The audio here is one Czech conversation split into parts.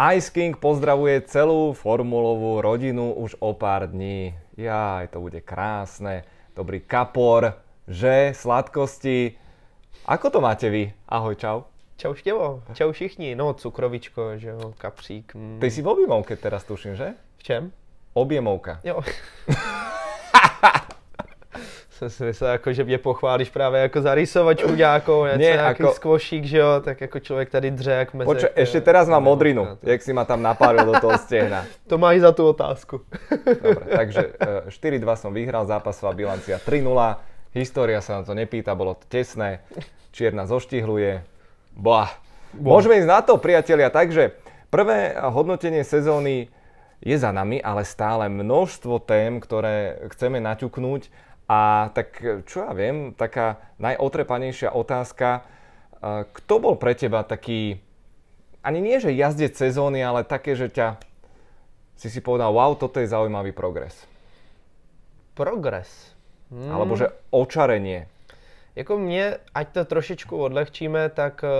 Ice King pozdravuje celú formulovú rodinu už o pár dní. Jaj, to bude krásne. Dobrý kapor, že, sladkosti. Ako to máte vy? Ahoj, čau. Čau Štěvo, čau všichni. No, cukrovičko, že jo, kapřík. Mm. Ty si v objemovke teraz tuším, že? V čem? Objemovka. Jo. jsem si myslel, jako, že mě pochválíš právě jako za rysovačku nějakou, něco, Nie, nějaký ako... skvošík, že jo, tak jako člověk tady dře jak mezi. Počkej, ještě teraz na modrinu, to... jak si ma tam napáril do toho stěhna. to máš za tu otázku. Dobre, takže 4-2 jsem vyhrál, zápasová bilancia 3-0, história se na to nepýta, bolo to těsné, Čierna zoštihluje, bah. Boh. Môžeme ísť na to, priatelia, takže prvé hodnotenie sezóny je za nami, ale stále množstvo tém, ktoré chceme naťuknúť a tak čo ja viem, taká najotrepanejšia otázka, e, kto bol pre teba taký, ani nie že jazde sezóny, ale také, že ťa si si povedal, wow, toto je zaujímavý progres. Progres? Hmm. Alebo že očarenie. Jako mě, ať to trošičku odlehčíme, tak e,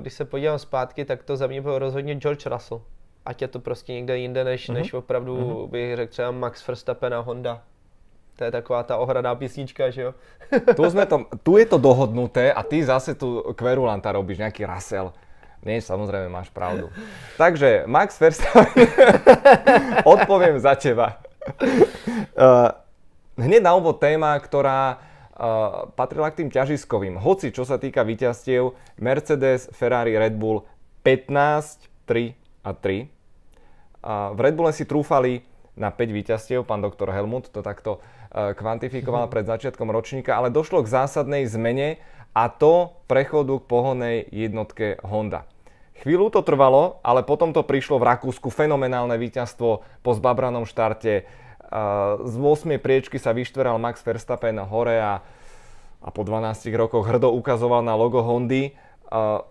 když se podívám zpátky, tak to za mě byl rozhodně George Russell. Ať je to prostě někde jinde, než, uh-huh. než opravdu uh-huh. bych řekl třeba Max Verstappen a Honda to je taková ta ohradná písnička, že jo? tu, sme to, tu je to dohodnuté a ty zase tu kverulanta robíš, nejaký rasel. Nie, samozrejme, máš pravdu. Takže, Max Verstappen, odpoviem za teba. Uh, eh, hneď na úvod téma, ktorá uh, eh, patrila k tým ťažiskovým. Hoci, čo sa týka víťazstiev, Mercedes, Ferrari, Red Bull 15, 3 a 3. Uh, eh, v Red Bulle si trúfali na 5 víťazstiev, pán doktor Helmut to takto uh, Eh, kvantifikoval pred začiatkom ročníka, ale došlo k zásadnej zmene a to prechodu k pohonnej jednotke Honda. Chvíľu to trvalo, ale potom to prišlo v Rakúsku fenomenálne víťazstvo po zbabranom štarte. Eh, z 8 priečky sa vyštveral Max Verstappen hore a, a po 12 rokoch hrdo ukazoval na logo Hondy. Eh,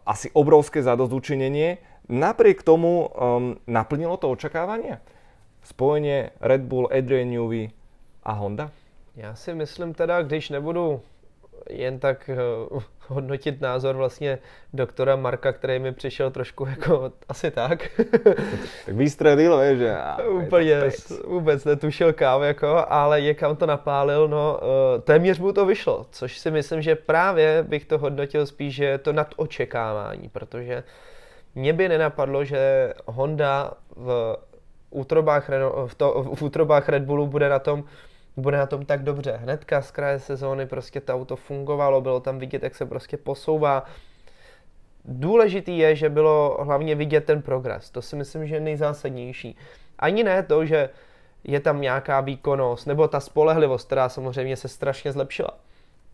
asi obrovské zadozučinenie. Napriek tomu um, naplnilo to očakávanie? Spojenie Red Bull, Adrian Newey, a Honda? Já si myslím teda, když nebudu jen tak eh, hodnotit názor vlastně doktora Marka, který mi přišel trošku jako asi tak. tak výstřelil, víš, že? Úplně, vůbec netušil kam, jako, ale je kam to napálil, no eh, téměř mu to vyšlo, což si myslím, že právě bych to hodnotil spíš, že je to nad očekávání, protože mě by nenapadlo, že Honda v útrobách, v, to, v útrobách Red Bullu bude na tom bude na tom tak dobře. Hnedka z kraje sezóny prostě to auto fungovalo, bylo tam vidět, jak se prostě posouvá. Důležitý je, že bylo hlavně vidět ten progres. To si myslím, že je nejzásadnější. Ani ne to, že je tam nějaká výkonnost, nebo ta spolehlivost, která samozřejmě se strašně zlepšila.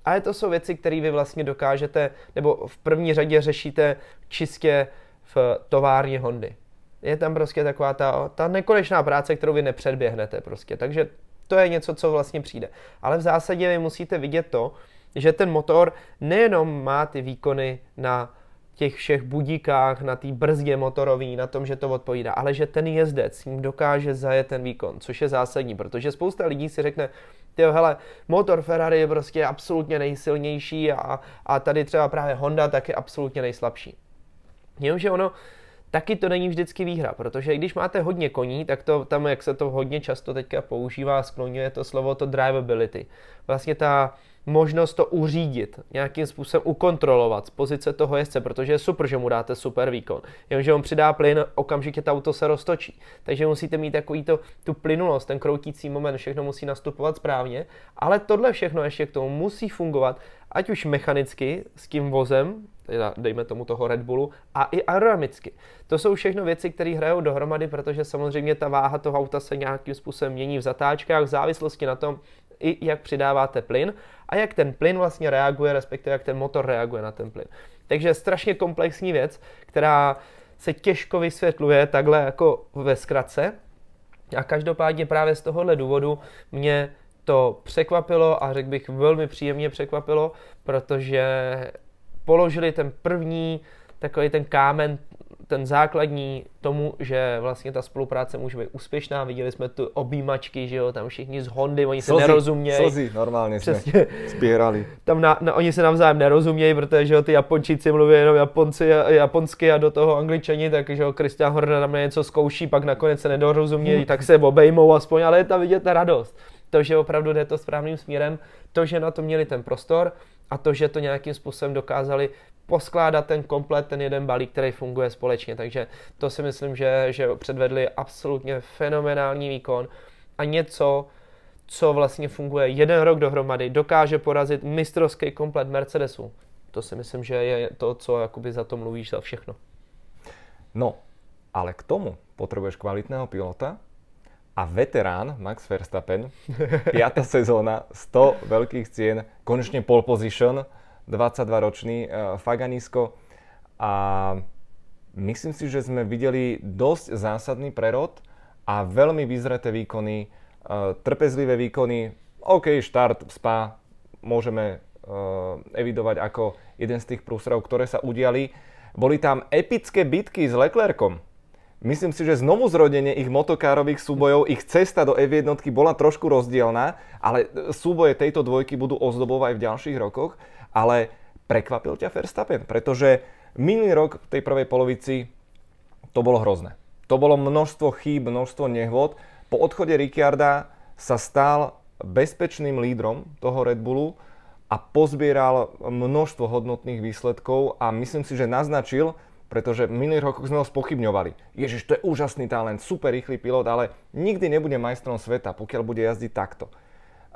Ale to jsou věci, které vy vlastně dokážete, nebo v první řadě řešíte čistě v továrně Hondy. Je tam prostě taková ta, ta nekonečná práce, kterou vy nepředběhnete prostě. Takže to je něco, co vlastně přijde. Ale v zásadě vy musíte vidět to, že ten motor nejenom má ty výkony na těch všech budíkách, na té brzdě motorový, na tom, že to odpovídá, ale že ten jezdec s ním dokáže zajet ten výkon, což je zásadní, protože spousta lidí si řekne, Tyjo, hele, motor Ferrari je prostě absolutně nejsilnější a, a tady třeba právě Honda tak je absolutně nejslabší. Jenomže ono, taky to není vždycky výhra, protože když máte hodně koní, tak to tam, jak se to hodně často teďka používá, skloňuje to slovo to drivability. Vlastně ta možnost to uřídit, nějakým způsobem ukontrolovat z pozice toho jezdce, protože je super, že mu dáte super výkon. Jenomže on přidá plyn, okamžitě to auto se roztočí. Takže musíte mít takový to, tu plynulost, ten kroutící moment, všechno musí nastupovat správně, ale tohle všechno ještě k tomu musí fungovat, ať už mechanicky s tím vozem, teda dejme tomu toho Red Bullu, a i aerodynamicky. To jsou všechno věci, které hrajou dohromady, protože samozřejmě ta váha toho auta se nějakým způsobem mění v zatáčkách v závislosti na tom, i jak přidáváte plyn a jak ten plyn vlastně reaguje, respektive jak ten motor reaguje na ten plyn. Takže strašně komplexní věc, která se těžko vysvětluje takhle jako ve zkratce. A každopádně právě z tohohle důvodu mě to překvapilo a řekl bych velmi příjemně překvapilo, protože položili ten první takový ten kámen ten základní tomu, že vlastně ta spolupráce může být úspěšná. Viděli jsme tu objímačky, že jo, tam všichni z Hondy, oni slzy, se nerozumějí. Slzy, normálně Přesně. jsme Tam na, na, oni se navzájem nerozumějí, protože že jo, ty Japončíci mluví jenom Japonci, japonsky a do toho Angličani, takže jo, Christian Horner tam něco zkouší, pak nakonec se nedorozumějí, hmm. tak se obejmou aspoň, ale je tam vidět ta radost. To, že opravdu jde to správným směrem, to, že na to měli ten prostor a to, že to nějakým způsobem dokázali poskládat ten komplet, ten jeden balík, který funguje společně. Takže to si myslím, že, že předvedli absolutně fenomenální výkon a něco, co vlastně funguje jeden rok dohromady, dokáže porazit mistrovský komplet Mercedesu. To si myslím, že je to, co jakoby za to mluvíš za všechno. No, ale k tomu potřebuješ kvalitného pilota a veterán Max Verstappen, pátá sezóna, 100 velkých cien, konečně pole position, 22-ročný eh, Faganisko. A myslím si, že sme videli dosť zásadný prerod a veľmi vyzreté výkony, eh, trpezlivé výkony. OK, štart spa môžeme eh, evidovať ako jeden z tých prúsrov, ktoré sa udiali. Boli tam epické bitky s Leclercom. Myslím si, že znovu zrodenie ich motokárových súbojov, ich cesta do F1 bola trošku rozdielná, ale súboje tejto dvojky budú ozdobovať aj v ďalších rokoch ale prekvapil ťa Verstappen, pretože minulý rok v tej prvej polovici to bolo hrozné. To bolo množstvo chýb, množstvo nehôd. Po odchode Ricciarda sa stal bezpečným lídrom toho Red Bullu a pozbieral množstvo hodnotných výsledkov a myslím si, že naznačil, pretože minulý rok sme ho spochybňovali. Ježiš, to je úžasný talent, super rýchly pilot, ale nikdy nebude majstrom sveta, pokiaľ bude jazdiť takto.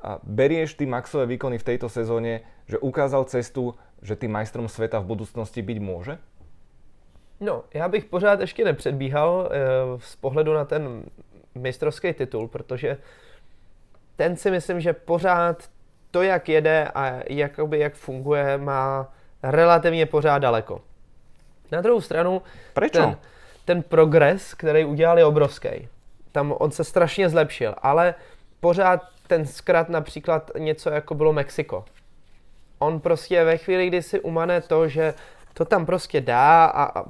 A berieš ty maxové výkony v tejto sezóne, že ukázal cestu, že ty majstrom světa v budoucnosti být může? No, já bych pořád ještě nepředbíhal eh, z pohledu na ten mistrovský titul, protože ten si myslím, že pořád to, jak jede a jakoby jak funguje, má relativně pořád daleko. Na druhou stranu, Prečo? ten, ten progres, který udělal, je obrovský. Tam on se strašně zlepšil, ale pořád ten zkrat například něco jako bylo Mexiko. On prostě ve chvíli, kdy si umane to, že to tam prostě dá a, a,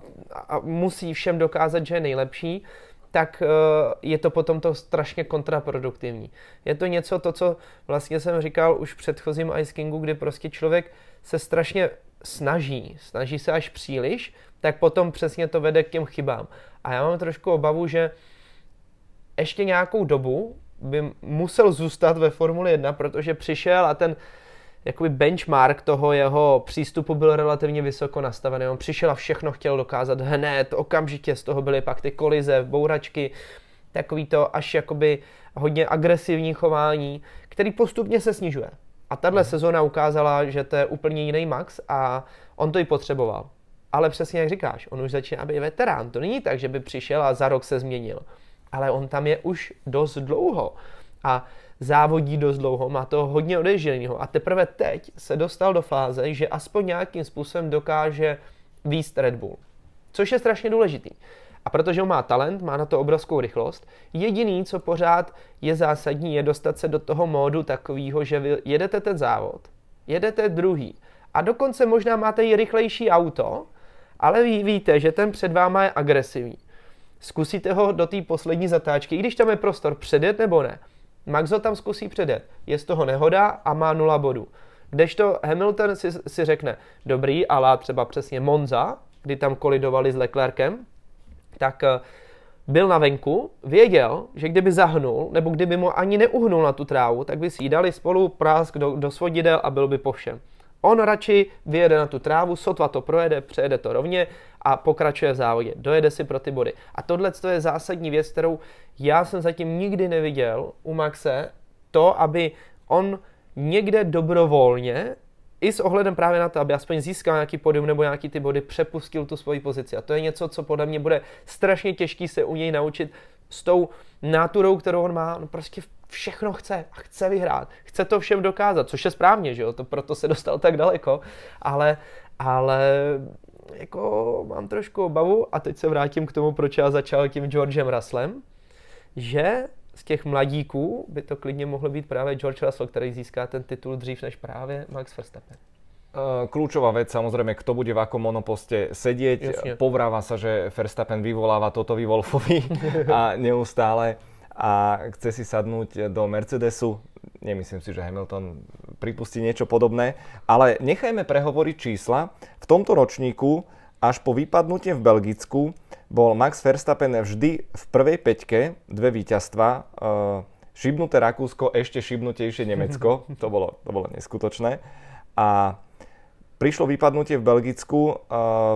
a musí všem dokázat, že je nejlepší, tak eh, je to potom to strašně kontraproduktivní. Je to něco to, co vlastně jsem říkal už v předchozím Ice Kingu, kdy prostě člověk se strašně snaží, snaží se až příliš, tak potom přesně to vede k těm chybám. A já mám trošku obavu, že ještě nějakou dobu by musel zůstat ve Formuli 1, protože přišel a ten jakoby benchmark toho jeho přístupu byl relativně vysoko nastavený. On přišel a všechno chtěl dokázat hned, okamžitě z toho byly pak ty kolize, bouračky, takový to až jakoby hodně agresivní chování, který postupně se snižuje. A tahle mm. sezóna ukázala, že to je úplně jiný max a on to i potřeboval. Ale přesně jak říkáš, on už začíná být veterán. To není tak, že by přišel a za rok se změnil ale on tam je už dost dlouho a závodí dost dlouho, má to hodně odežilého a teprve teď se dostal do fáze, že aspoň nějakým způsobem dokáže výst Red Bull, což je strašně důležitý. A protože on má talent, má na to obrovskou rychlost, jediný, co pořád je zásadní, je dostat se do toho módu takového, že vy jedete ten závod, jedete druhý a dokonce možná máte i rychlejší auto, ale vy víte, že ten před váma je agresivní zkusíte ho do té poslední zatáčky, i když tam je prostor předjet nebo ne. Max ho tam zkusí předjet, je z toho nehoda a má nula bodů. Kdežto Hamilton si, si řekne, dobrý, ale třeba přesně Monza, kdy tam kolidovali s Leclerkem, tak eh, byl na venku, věděl, že kdyby zahnul, nebo kdyby mu ani neuhnul na tu trávu, tak by si jí dali spolu prásk do, do svodidel a byl by po všem. On radši vyjede na tu trávu, sotva to projede, přejede to rovně, a pokračuje v závodě. Dojede si pro ty body. A tohle je zásadní věc, kterou já jsem zatím nikdy neviděl u Maxe, to, aby on někde dobrovolně i s ohledem právě na to, aby aspoň získal nějaký podium nebo nějaký ty body, přepustil tu svoji pozici. A to je něco, co podle mě bude strašně těžký se u něj naučit s tou náturou, kterou on má. On prostě všechno chce a chce vyhrát. Chce to všem dokázat, což je správně, že jo? To proto se dostal tak daleko. Ale, ale jako mám trošku obavu, a teď se vrátím k tomu, proč já začal tím Georgem Russellem, že z těch mladíků by to klidně mohl být právě George Russell, který získá ten titul dřív než právě Max Verstappen. Eh, Kľúčová vec samozrejme, kto bude v akom monoposte sedieť. Jasne. Povráva sa, že Verstappen vyvoláva toto vývolfovi a neustále a chce si sadnúť do Mercedesu. Nemyslím si, že Hamilton pripustí niečo podobné, ale nechajme prehovoriť čísla. V tomto ročníku až po vypadnutie v Belgicku bol Max Verstappen vždy v prvej peťke, dve víťazstva, ehm, šibnuté Rakúsko, ešte šibnutejšie Nemecko, to bolo, to bolo neskutočné. A Prišlo vypadnutie v Belgicku, eh,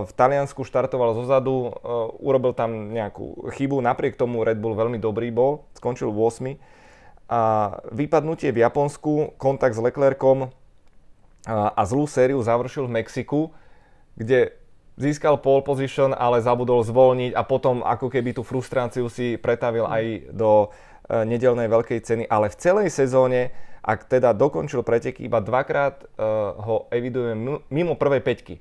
v Taliansku štartoval zozadu, eh, urobil tam nejakú chybu, napriek tomu Red Bull veľmi dobrý bol, skončil v 8. A vypadnutie v Japonsku, kontakt s Leclercom eh, a zlú sériu završil v Mexiku, kde získal pole position, ale zabudol zvolniť a potom ako keby tú frustráciu si pretavil aj do nedelnej veľkej ceny, ale v celej sezóne ak teda dokončil preteky, iba dvakrát uh, ho evidujem mimo prvej peťky,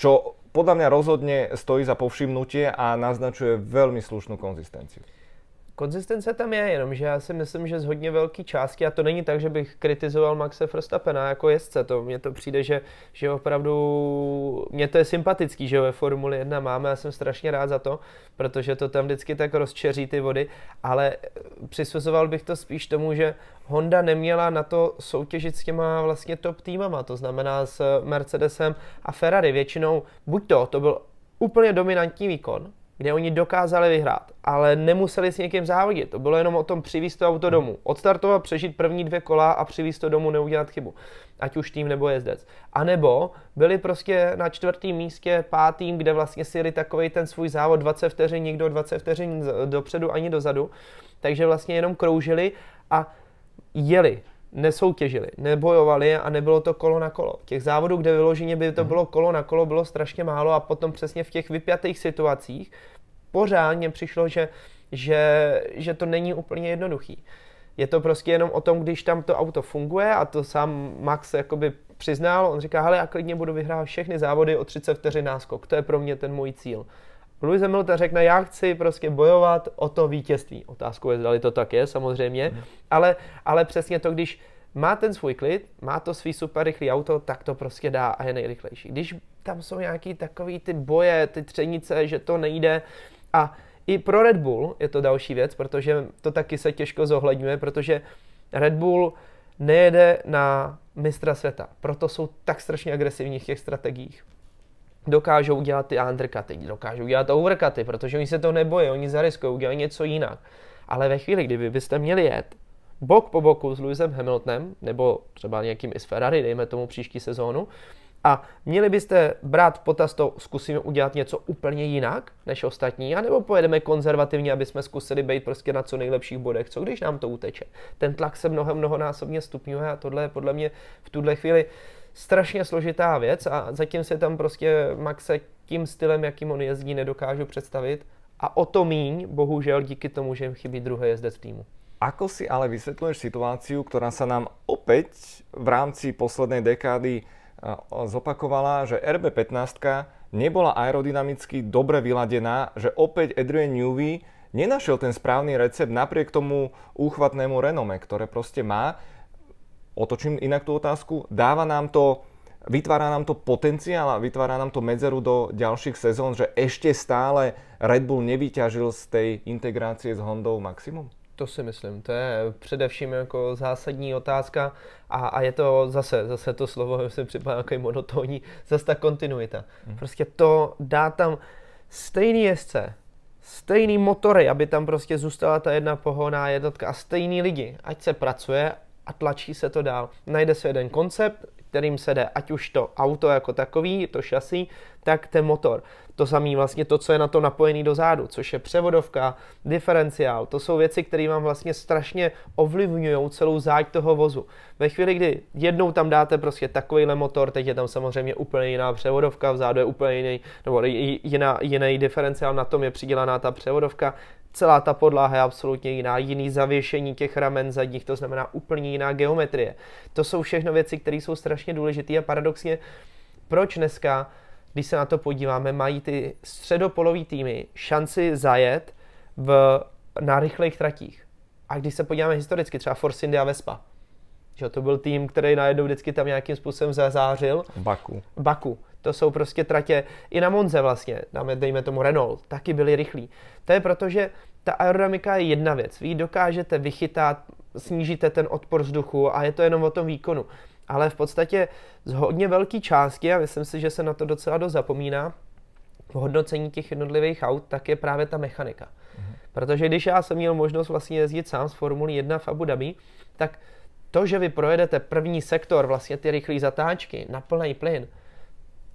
čo podľa mňa rozhodne stojí za povšimnutie a naznačuje veľmi slušnú konzistenciu. Konzistence tam je, jenomže já si myslím, že z hodně velké části, a to není tak, že bych kritizoval Maxe Frostapena jako jezdce, to mně to přijde, že, že opravdu, mně to je sympatický, že ve Formuli 1 máme, já jsem strašně rád za to, protože to tam vždycky tak rozčeří ty vody, ale eh, přisuzoval bych to spíš tomu, že Honda neměla na to soutěžit s těma vlastně top týmama, to znamená s eh, Mercedesem a Ferrari. Většinou buď to, to byl úplně dominantní výkon, kde oni dokázali vyhrát, ale nemuseli s někým závodit. To bylo jenom o tom přivést to auto domů. Odstartovat, přežít první dvě kola a přivést to domů, neudělat chybu. Ať už tým nebo jezdec. A nebo byli prostě na čtvrtém místě, pátým, kde vlastně si jeli takový ten svůj závod 20 vteřin, nikdo 20 vteřin dopředu ani dozadu. Takže vlastně jenom kroužili a jeli nesoutěžili, nebojovali a nebylo to kolo na kolo. Těch závodů, kde vyloženě by to mhm. bylo kolo na kolo, bylo strašně málo a potom přesně v těch vypjatých situacích pořádně přišlo, že, že, že to není úplně jednoduchý. Je to prostě jenom o tom, když tam to auto funguje a to sám Max jakoby přiznal, on říká, hele, já klidně budu vyhrát všechny závody o 30 vteřin náskok, to je pro mě ten můj cíl. Louis Hamilton řekne, já chci prostě bojovat o to vítězství. Otázkou je, zdali to tak je, samozřejmě, mm. ale, ale přesně to, když má ten svůj klid, má to svý super rychlý auto, tak to prostě dá a je nejrychlejší. Když tam jsou nějaký takový ty boje, ty třenice, že to nejde a i pro Red Bull je to další věc, protože to taky se těžko zohledňuje, protože Red Bull nejede na mistra světa, proto jsou tak strašně agresivní v těch strategiích dokážou dělat ty undercuty, dokážou dělat overcuty, protože oni se to nebojí, oni zariskují, udělají něco jinak. Ale ve chvíli, kdyby byste měli jet bok po boku s Lewisem Hamiltonem, nebo třeba nějakým i s Ferrari, dejme tomu příští sezónu, a měli byste brát potaz to, zkusíme udělat něco úplně jinak než ostatní, anebo pojedeme konzervativně, aby jsme zkusili být prostě na co nejlepších bodech, co když nám to uteče. Ten tlak se mnohem mnohonásobně stupňuje a tohle je podle mě v tuhle chvíli strašně složitá věc a zatím se tam prostě Maxe tím stylem, jakým on jezdí, nedokážu představit. A o to míň, bohužel, díky tomu, že jim chybí druhé jezdec týmu. Ako si ale vysvětluješ situaci, která se nám opět v rámci poslední dekády eh, zopakovala, že RB15 nebola aerodynamicky dobre vyladená, že opäť Adrian Newey nenašel ten správný recept napriek tomu úchvatnému renome, ktoré prostě má otočím inak tú otázku, dáva nám to vytvára nám to potenciál a vytvára nám to medzeru do ďalších sezón, že ešte stále Red Bull nevyťažil z tej integrácie s Hondou maximum? To si myslím, to je především jako zásadní otázka a, a je to zase, zase to slovo se připadá jako monotónní, zase ta kontinuita. Mm. Prostě to dá tam stejný jezdce, stejný motory, aby tam prostě zůstala ta jedna pohoná jednotka a stejný lidi, ať se pracuje a tlačí se to dál. Najde se jeden koncept, kterým se jde ať už to auto jako takový, to šasí, tak ten motor. To samé vlastně to, co je na to napojený dozadu, což je převodovka, diferenciál. To jsou věci, které vám vlastně strašně ovlivňují celou záď toho vozu. Ve chvíli, kdy jednou tam dáte prostě takovýhle motor, teď je tam samozřejmě úplně jiná převodovka, vzadu je úplně jiný, nebo jiná, jiný diferenciál, na tom je přidělaná ta převodovka, celá ta podlaha je absolutně jiná, jiný zavěšení těch ramen zadních, to znamená úplně jiná geometrie. To jsou všechno věci, které jsou strašně důležité a paradoxně, proč dneska když se na to podíváme, mají ty středopolový týmy šanci zajet v, na rychlejch tratích. A když se podíváme historicky, třeba Force India Vespa, že to byl tým, který najednou vždycky tam nějakým způsobem zazářil. Baku. Baku. To jsou prostě tratě, i na Monze vlastně, dáme, dejme tomu Renault, taky byli rychlí. To je proto, že ta aerodynamika je jedna věc. Vy dokážete vychytat, snížíte ten odpor vzduchu a je to jenom o tom výkonu ale v podstatě z hodně velké části, a myslím si, že se na to docela dost zapomíná, v hodnocení těch jednotlivých aut, tak je právě ta mechanika. Mhm. Protože když já jsem měl možnost vlastně jezdit sám z Formuli 1 v Abu Dhabi, tak to, že vy projedete první sektor, vlastně ty rychlé zatáčky na plný plyn,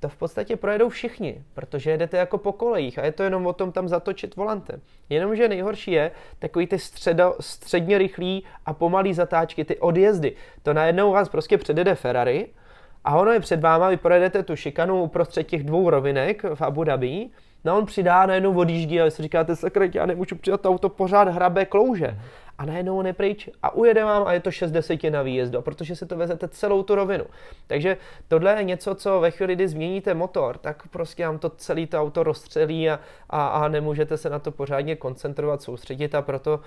to v podstatě projedou všichni, protože jedete jako po kolejích a je to jenom o tom tam zatočit volantem. Jenomže nejhorší je takový ty středo, středně rychlý a pomalý zatáčky, ty odjezdy. To najednou vás prostě předjede Ferrari a ono je před váma, vy projedete tu šikanu uprostřed těch dvou rovinek v Abu Dhabi No on přidá, najednou odjíždí a vy si říkáte, sakra, já nemůžu přidat auto, pořád hrabe klouže. A najednou on je pryč a ujede vám a je to 6 desetin na výjezdu, protože si to vezete celou tu rovinu. Takže tohle je něco, co ve chvíli, kdy změníte motor, tak prostě vám to celé to auto rozstřelí a, a, a nemůžete se na to pořádně koncentrovat, soustředit a proto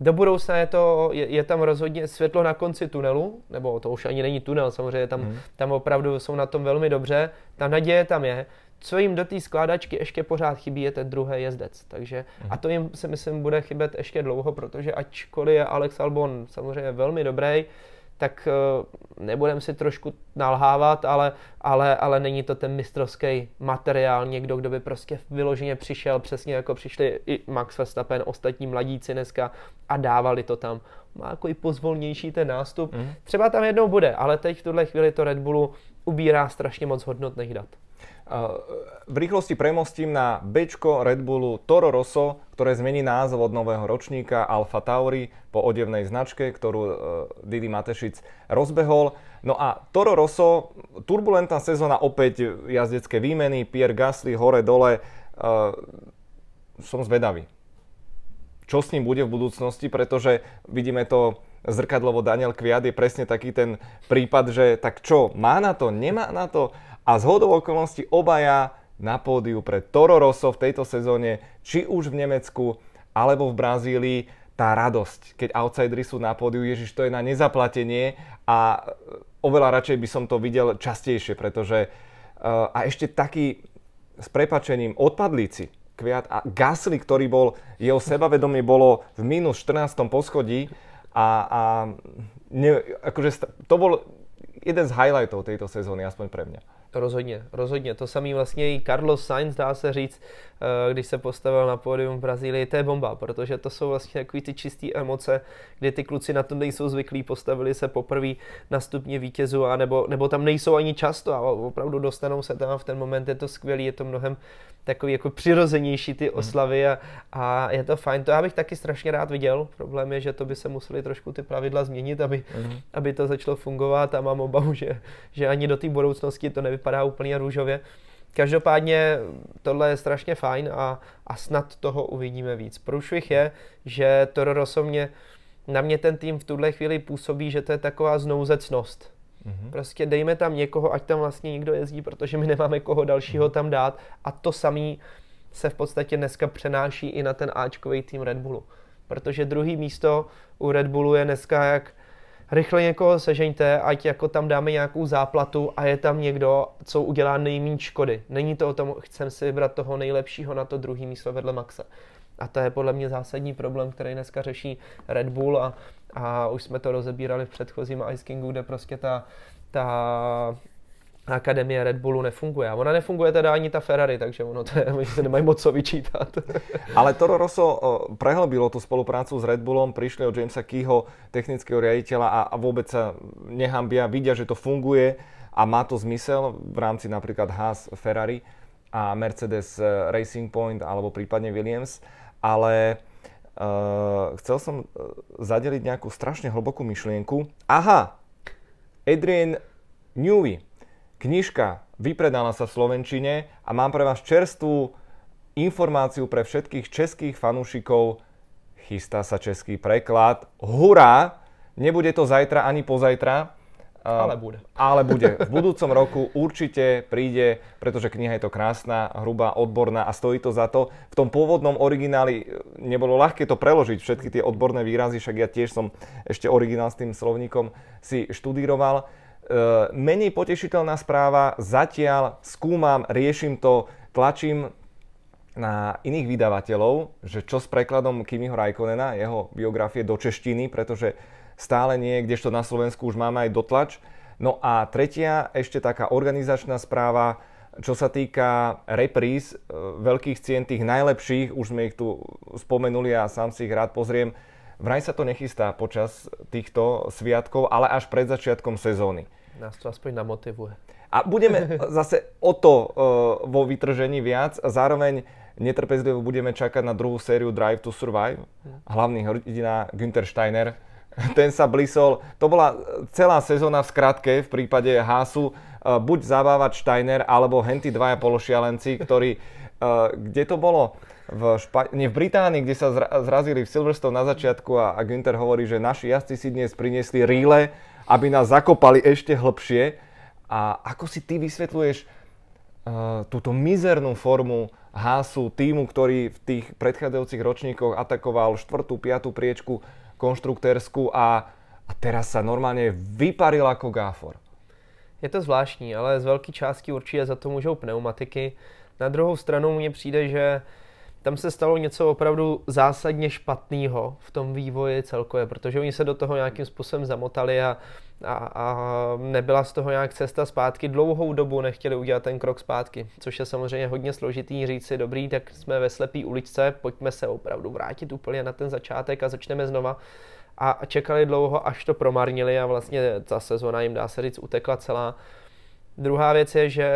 do budoucna je, to, je, je tam rozhodně světlo na konci tunelu, nebo to už ani není tunel, samozřejmě tam, hmm. tam opravdu jsou na tom velmi dobře, ta naděje tam je, co jim do té skládačky ještě pořád chybí, je ten druhý jezdec. Takže, a to jim si myslím bude chybět ještě dlouho, protože ačkoliv je Alex Albon samozřejmě velmi dobrý, tak eh, nebudem si trošku nalhávat, ale, ale, ale není to ten mistrovský materiál, někdo, kdo by prostě vyloženě přišel, přesně jako přišli i Max Verstappen, ostatní mladíci dneska a dávali to tam. Má jako i pozvolnější ten nástup. Mm. Třeba tam jednou bude, ale teď v tuhle chvíli to Red Bullu ubírá strašně moc hodnotných dat v rýchlosti premostím na B Red Bullu Toro Rosso, ktoré zmení názov od nového ročníka Alfa Tauri po odevnej značke, ktorú e, Didi Matešic rozbehol. No a Toro Rosso, turbulentná sezóna, opäť jazdecké výmeny, Pierre Gasly hore-dole. E, som zvedavý, čo s ním bude v budúcnosti, pretože vidíme to zrkadlovo Daniel Kviat je presne taký ten prípad, že tak čo, má na to, nemá na to a z hodou okolností obaja na pódiu pre Toro Rosso v tejto sezóne, či už v Nemecku alebo v Brazílii, tá radosť, keď outsideri sú na pódiu, ježiš, to je na nezaplatenie a e, oveľa radšej by som to videl častejšie, pretože uh, a ešte taký s prepačením odpadlíci, Kviat a Gasly, ktorý bol, jeho sebavedomie bolo v minus 14. poschodí a, a ne, akože to bol jeden z highlightov tejto sezóny, aspoň pre mňa. Rozhodně, rozhodně. To samý vlastně i Carlos Sainz, dá se říct, Eh, když se postavil na pódium Brazílii, to je bomba, protože to jsou vlastně takový ty čisté emoce, kdy ty kluci na tom nejsou zvyklí, postavili se poprvé na stupně vítězu, a nebo, nebo tam nejsou ani často a opravdu dostanou se tam v ten moment, je to skvělý, je to mnohem takový jako přirozenější ty mhm. oslavy a, a je to fajn. To já bych taky strašně rád viděl. Problém je, že to by se museli trošku ty pravidla změnit, aby, mm. aby to začalo fungovat a mám obavu, že, že ani do té budoucnosti to nevypadá úplně růžově. Každopádně tohle je strašně fajn a, a snad toho uvidíme víc. Průšvih je, že Toro Rosso mě, na mě ten tým v tuhle chvíli působí, že to je taková znouzecnost. Mm-hmm. Prostě dejme tam někoho, ať tam vlastně někdo jezdí, protože my nemáme koho dalšího mm-hmm. tam dát. A to samý se v podstatě dneska přenáší i na ten Ačkový tým Red Bullu. Protože druhý místo u Red Bullu je dneska jak rychle někoho sežeňte, ať jako tam dáme nějakou záplatu a je tam někdo, co udělá nejméně škody. Není to o tom, chcem si vybrat toho nejlepšího na to druhý místo vedle Maxe. A to je podle mě zásadní problém, který dneska řeší Red Bull a, a už jsme to rozebírali v předchozím Ice Kingu, kde prostě ta, ta akademie Red Bullu nefunguje. A ona nefunguje teda ani ta Ferrari, takže ono to je, oni se nemají moc co vyčítat. Ale Toro Rosso prehlbilo tu spoluprácu s Red Bullom, prišli od Jamesa Keyho, technického riaditeľa a, vůbec vôbec sa nehambia, vidia, že to funguje a má to zmysel v rámci napríklad Haas, Ferrari a Mercedes e, Racing Point alebo prípadne Williams, ale uh, chcel som e, zadeliť nejakú strašne hlbokú myšlienku. Aha, Adrian Newey, Knižka vypredala sa v Slovenčine a mám pre vás čerstvú informáciu pre všetkých českých fanúšikov. Chystá sa český preklad. Hurá! Nebude to zajtra ani pozajtra. Ale bude. Eh, ale bude. V budúcom roku určite príde, pretože kniha je to krásna, hrubá, odborná a stojí to za to. V tom pôvodnom origináli eh, nebolo ľahké to preložiť, všetky tie odborné výrazy, však ja tiež som ešte originál s tým slovníkom si študíroval. Eh, menej potešiteľná správa, zatiaľ skúmam, riešim to, tlačím na iných vydavateľov, že čo s prekladom Kimiho Rajkonena, jeho biografie do češtiny, pretože stále nie, kdežto na Slovensku už máme aj dotlač. No a tretia, ešte taká organizačná správa, čo sa týka repríz eh, veľkých cien, tých najlepších, už sme ich tu spomenuli a sám si ich rád pozriem, vraj sa to nechystá počas týchto sviatkov, ale až pred začiatkom sezóny. Nás to aspoň namotivuje. A budeme zase o to uh, vo vytržení viac. Zároveň netrpezlivo budeme čakať na druhú sériu Drive to Survive. Mhm. Hlavný hrdina Günther Steiner, ten sa blisol. To bola celá sezóna v skratke v prípade Hásu. Uh, eh, buď zabávať Steiner, alebo henty dvaja pološialenci, ktorí... Uh, kde to bolo? v, Špa- nie, v Británii, kde sa zra- zrazili v Silverstone na začiatku a, a Günther hovorí, že naši jazdci si dnes priniesli rýle aby nás zakopali ešte hlbšie. A ako si ty vysvetľuješ eh, túto mizernú formu Hásu, týmu, ktorý v tých predchádzajúcich ročníkoch atakoval 4. 5. priečku konštruktérsku a, a teraz sa normálne vyparil ako gáfor. Je to zvláštní, ale z velké části určitě za to můžou pneumatiky. Na druhou stranu mně přijde, že uh, tam se stalo něco opravdu zásadně špatného v tom vývoji celkově, protože oni se do toho nějakým způsobem zamotali a, a, a nebyla z toho nějak cesta zpátky. Dlouhou dobu nechtěli udělat ten krok zpátky, což je samozřejmě hodně složitý říct si, dobrý, tak jsme ve slepý uličce, pojďme se opravdu vrátit úplně na ten začátek a začneme znova. A čekali dlouho, až to promarnili a vlastně ta sezona jim dá se říct utekla celá. Druhá věc je, že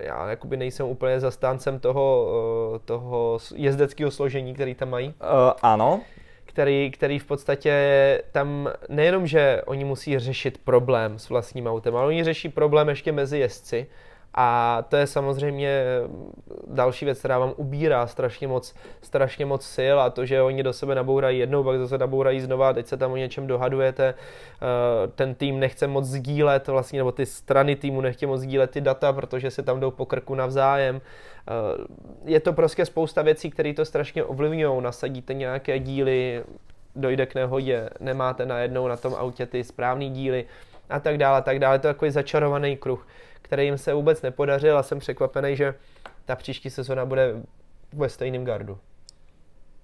já jakoby nejsem úplně zastáncem toho, eh, toho jezdeckého složení, který tam mají. Uh, ano. Který, který v podstatě tam nejenom, že oni musí řešit problém s vlastním autem, ale oni řeší problém ještě mezi jezdci a to je samozřejmě další věc, která vám ubírá strašně moc, strašně moc sil a to, že oni do sebe nabourají jednou, pak zase nabourají znova, teď se tam o něčem dohadujete, eh, ten tým nechce moc sdílet, vlastně, nebo ty strany týmu nechtějí moc sdílet ty data, protože se tam jdou po krku navzájem. Eh, je to prostě spousta věcí, které to strašně ovlivňují, nasadíte nějaké díly, dojde k nehodě, nemáte najednou na tom autě ty správné díly a tak dále, tak dále. Je takový začarovaný kruh který jim se vůbec nepodařil a jsem překvapený, že ta příští sezona bude ve stejném gardu.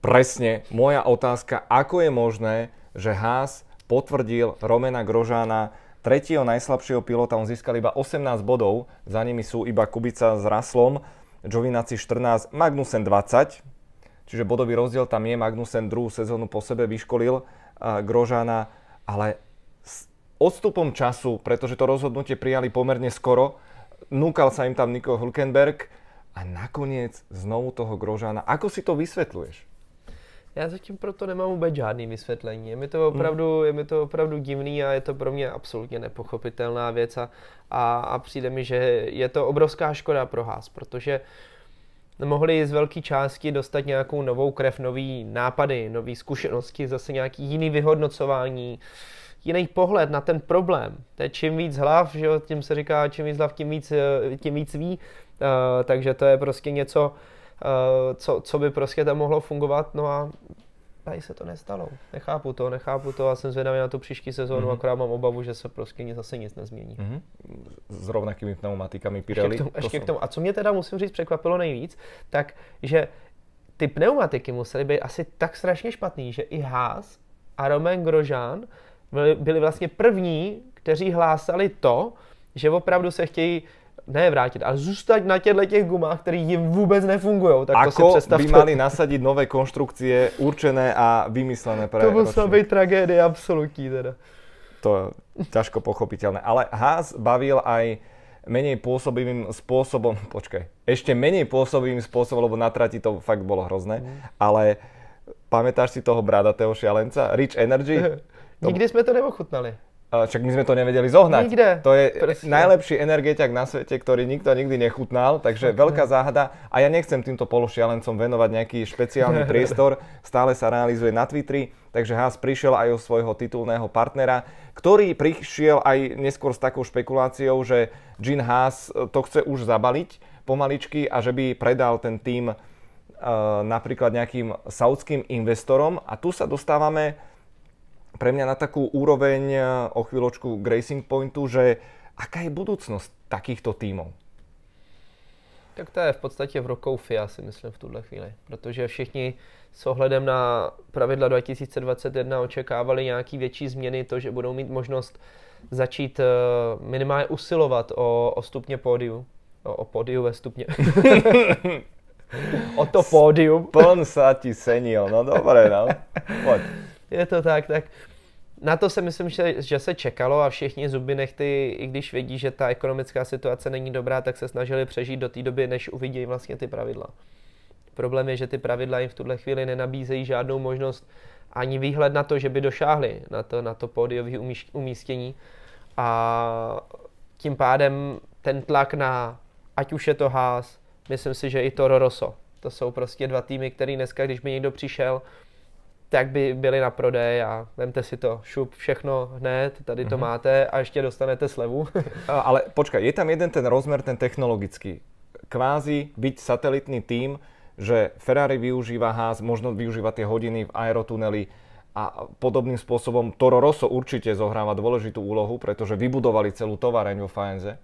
Presne. Moja otázka, ako je možné, že Haas potvrdil Romena Grožána tretího najslabšieho pilota, on získal iba 18 bodov, za nimi sú iba Kubica s Raslom, Giovinazzi 14, Magnussen 20, čiže bodový rozdiel tam je, Magnussen druhú sezónu po sebe vyškolil Grožána, ale odstupom času, pretože to rozhodnutie prijali pomerne skoro, núkal sa im tam Niko Hulkenberg a nakoniec znovu toho Grožána. Ako si to vysvetľuješ? Já zatím proto nemám vůbec žádný vysvětlení. Je mi to mhm. opravdu, je mi to opravdu divný a je to pro mě absolutně nepochopitelná věc a, a, a přijde mi, že je to obrovská škoda pro Hás, protože mohli z velké části dostat nějakou novou krev, nový nápady, nové zkušenosti, zase nějaký jiný vyhodnocování. Uh, jiný pohled na ten problém. To je čím víc hlav, že jo, tím se říká, čím víc hlav, tím víc, eh, tím víc ví. Eh, takže to je prostě něco, eh, co, co by prostě tam mohlo fungovat. No a tady se to nestalo. Nechápu to, nechápu to a jsem zvědavý na tu příští sezónu, mm-hmm. akorát mám obavu, že se prostě zase nic nezmění. Mm-hmm. S rovnakými pneumatikami Pirelli. Ještě k tomu, to ještě k tomu. A co mě teda musím říct překvapilo nejvíc, tak že ty pneumatiky musely být asi tak strašně špatný, že i Haas a Romain Grosjean byli vlastně první, kteří hlásali to, že opravdu se chtějí ne vrátit, ale zůstat na těchto těch gumách, které jim vůbec nefungují. Tak to Ako si představte. by mali nasadit nové konstrukce určené a vymyslené pro To musela být tragédie absolutní teda. To je ťažko pochopitelné. Ale Haas bavil aj menej působivým způsobem, počkej, ešte menej působivým způsobem, lebo na trati to fakt bolo hrozné, mm. ale pamětáš si toho bradatého šialenca? Rich Energy? Nikdy jsme to neochutnali. A však my sme to nevedeli zohnať. Nikde. To je Presne. Prostě. najlepší energieťak na svete, ktorý nikto nikdy nechutnal, takže veľká záhada. A ja nechcem týmto pološialencom venovať nejaký špeciálny priestor. Stále sa realizuje na Twitteri, takže Haas prišiel aj o svojho titulného partnera, ktorý prišiel aj neskôr s takou špekuláciou, že Jean Haas to chce už zabaliť pomaličky a že by predal ten tým eh, napríklad nejakým saudským investorom. A tu sa dostávame pre mňa na takú úroveň eh, o chvíľočku k Racing Pointu, že aká je budúcnosť takýchto týmov? Tak to je v podstatě v rokou FIA, si myslím, v tuhle chvíli. Protože všichni s ohledem na pravidla 2021 očekávali nějaký větší změny, to, že budou mít možnost začít eh, minimálně usilovat o, o stupně pódiu. O, o pódiu ve stupně. o to pódium. Pln sa ti senil, no dobré, no. Pojď. Je to tak, tak na to se myslím, že, že se čekalo a všichni zuby nechty, i když vědí, že ta ekonomická situace není dobrá, tak se snažili přežít do té doby, než uvidí vlastně ty pravidla. Problém je, že ty pravidla jim v tuhle chvíli nenabízejí žádnou možnost ani výhled na to, že by došáhli na to, na to pódiové umístění. A tím pádem ten tlak na, ať už je to Haas, myslím si, že i to Rosso. To jsou prostě dva týmy, které dneska, když by někdo přišel, tak by byly na prodej a vemte si to, šup, všechno hned, tady to mm-hmm. máte a ještě dostanete slevu. Ale počkej, je tam jeden ten rozmer, ten technologický. Kvázi byť satelitný tým, že Ferrari využívá ház, možno využívá ty hodiny v aerotuneli a podobným způsobem Toro Rosso určitě zohrává důležitou úlohu, protože vybudovali celou továreň v Faenze.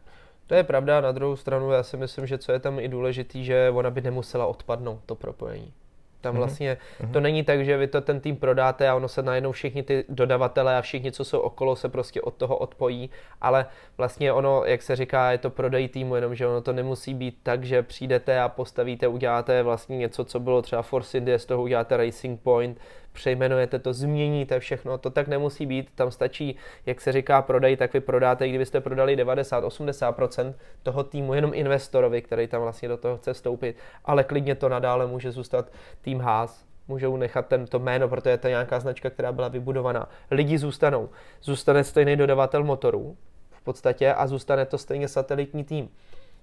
To je pravda, na druhou stranu já si myslím, že co je tam i důležitý, že ona by nemusela odpadnout to propojení. Tam mhm. vlastně mm-hmm. to není tak, že vy to ten tým prodáte a ono se najednou všichni ty dodavatele a všichni, co jsou okolo, se prostě od toho odpojí, ale vlastně ono, jak se říká, je to prodej týmu, jenomže ono to nemusí být tak, že přijdete a postavíte, uděláte vlastně něco, co bylo třeba Force India, z toho uděláte Racing Point, přejmenujete to, změníte všechno, to tak nemusí být, tam stačí, jak se říká prodej, tak vy prodáte, i kdybyste prodali 90-80% toho týmu jenom investorovi, který tam vlastně do toho chce vstoupit, ale klidně to nadále může zůstat tým Haas, můžou nechat tento jméno, protože je to nějaká značka, která byla vybudovaná. Lidi zůstanou. Zůstane stejný dodavatel motorů v podstatě a zůstane to stejně satelitní tým.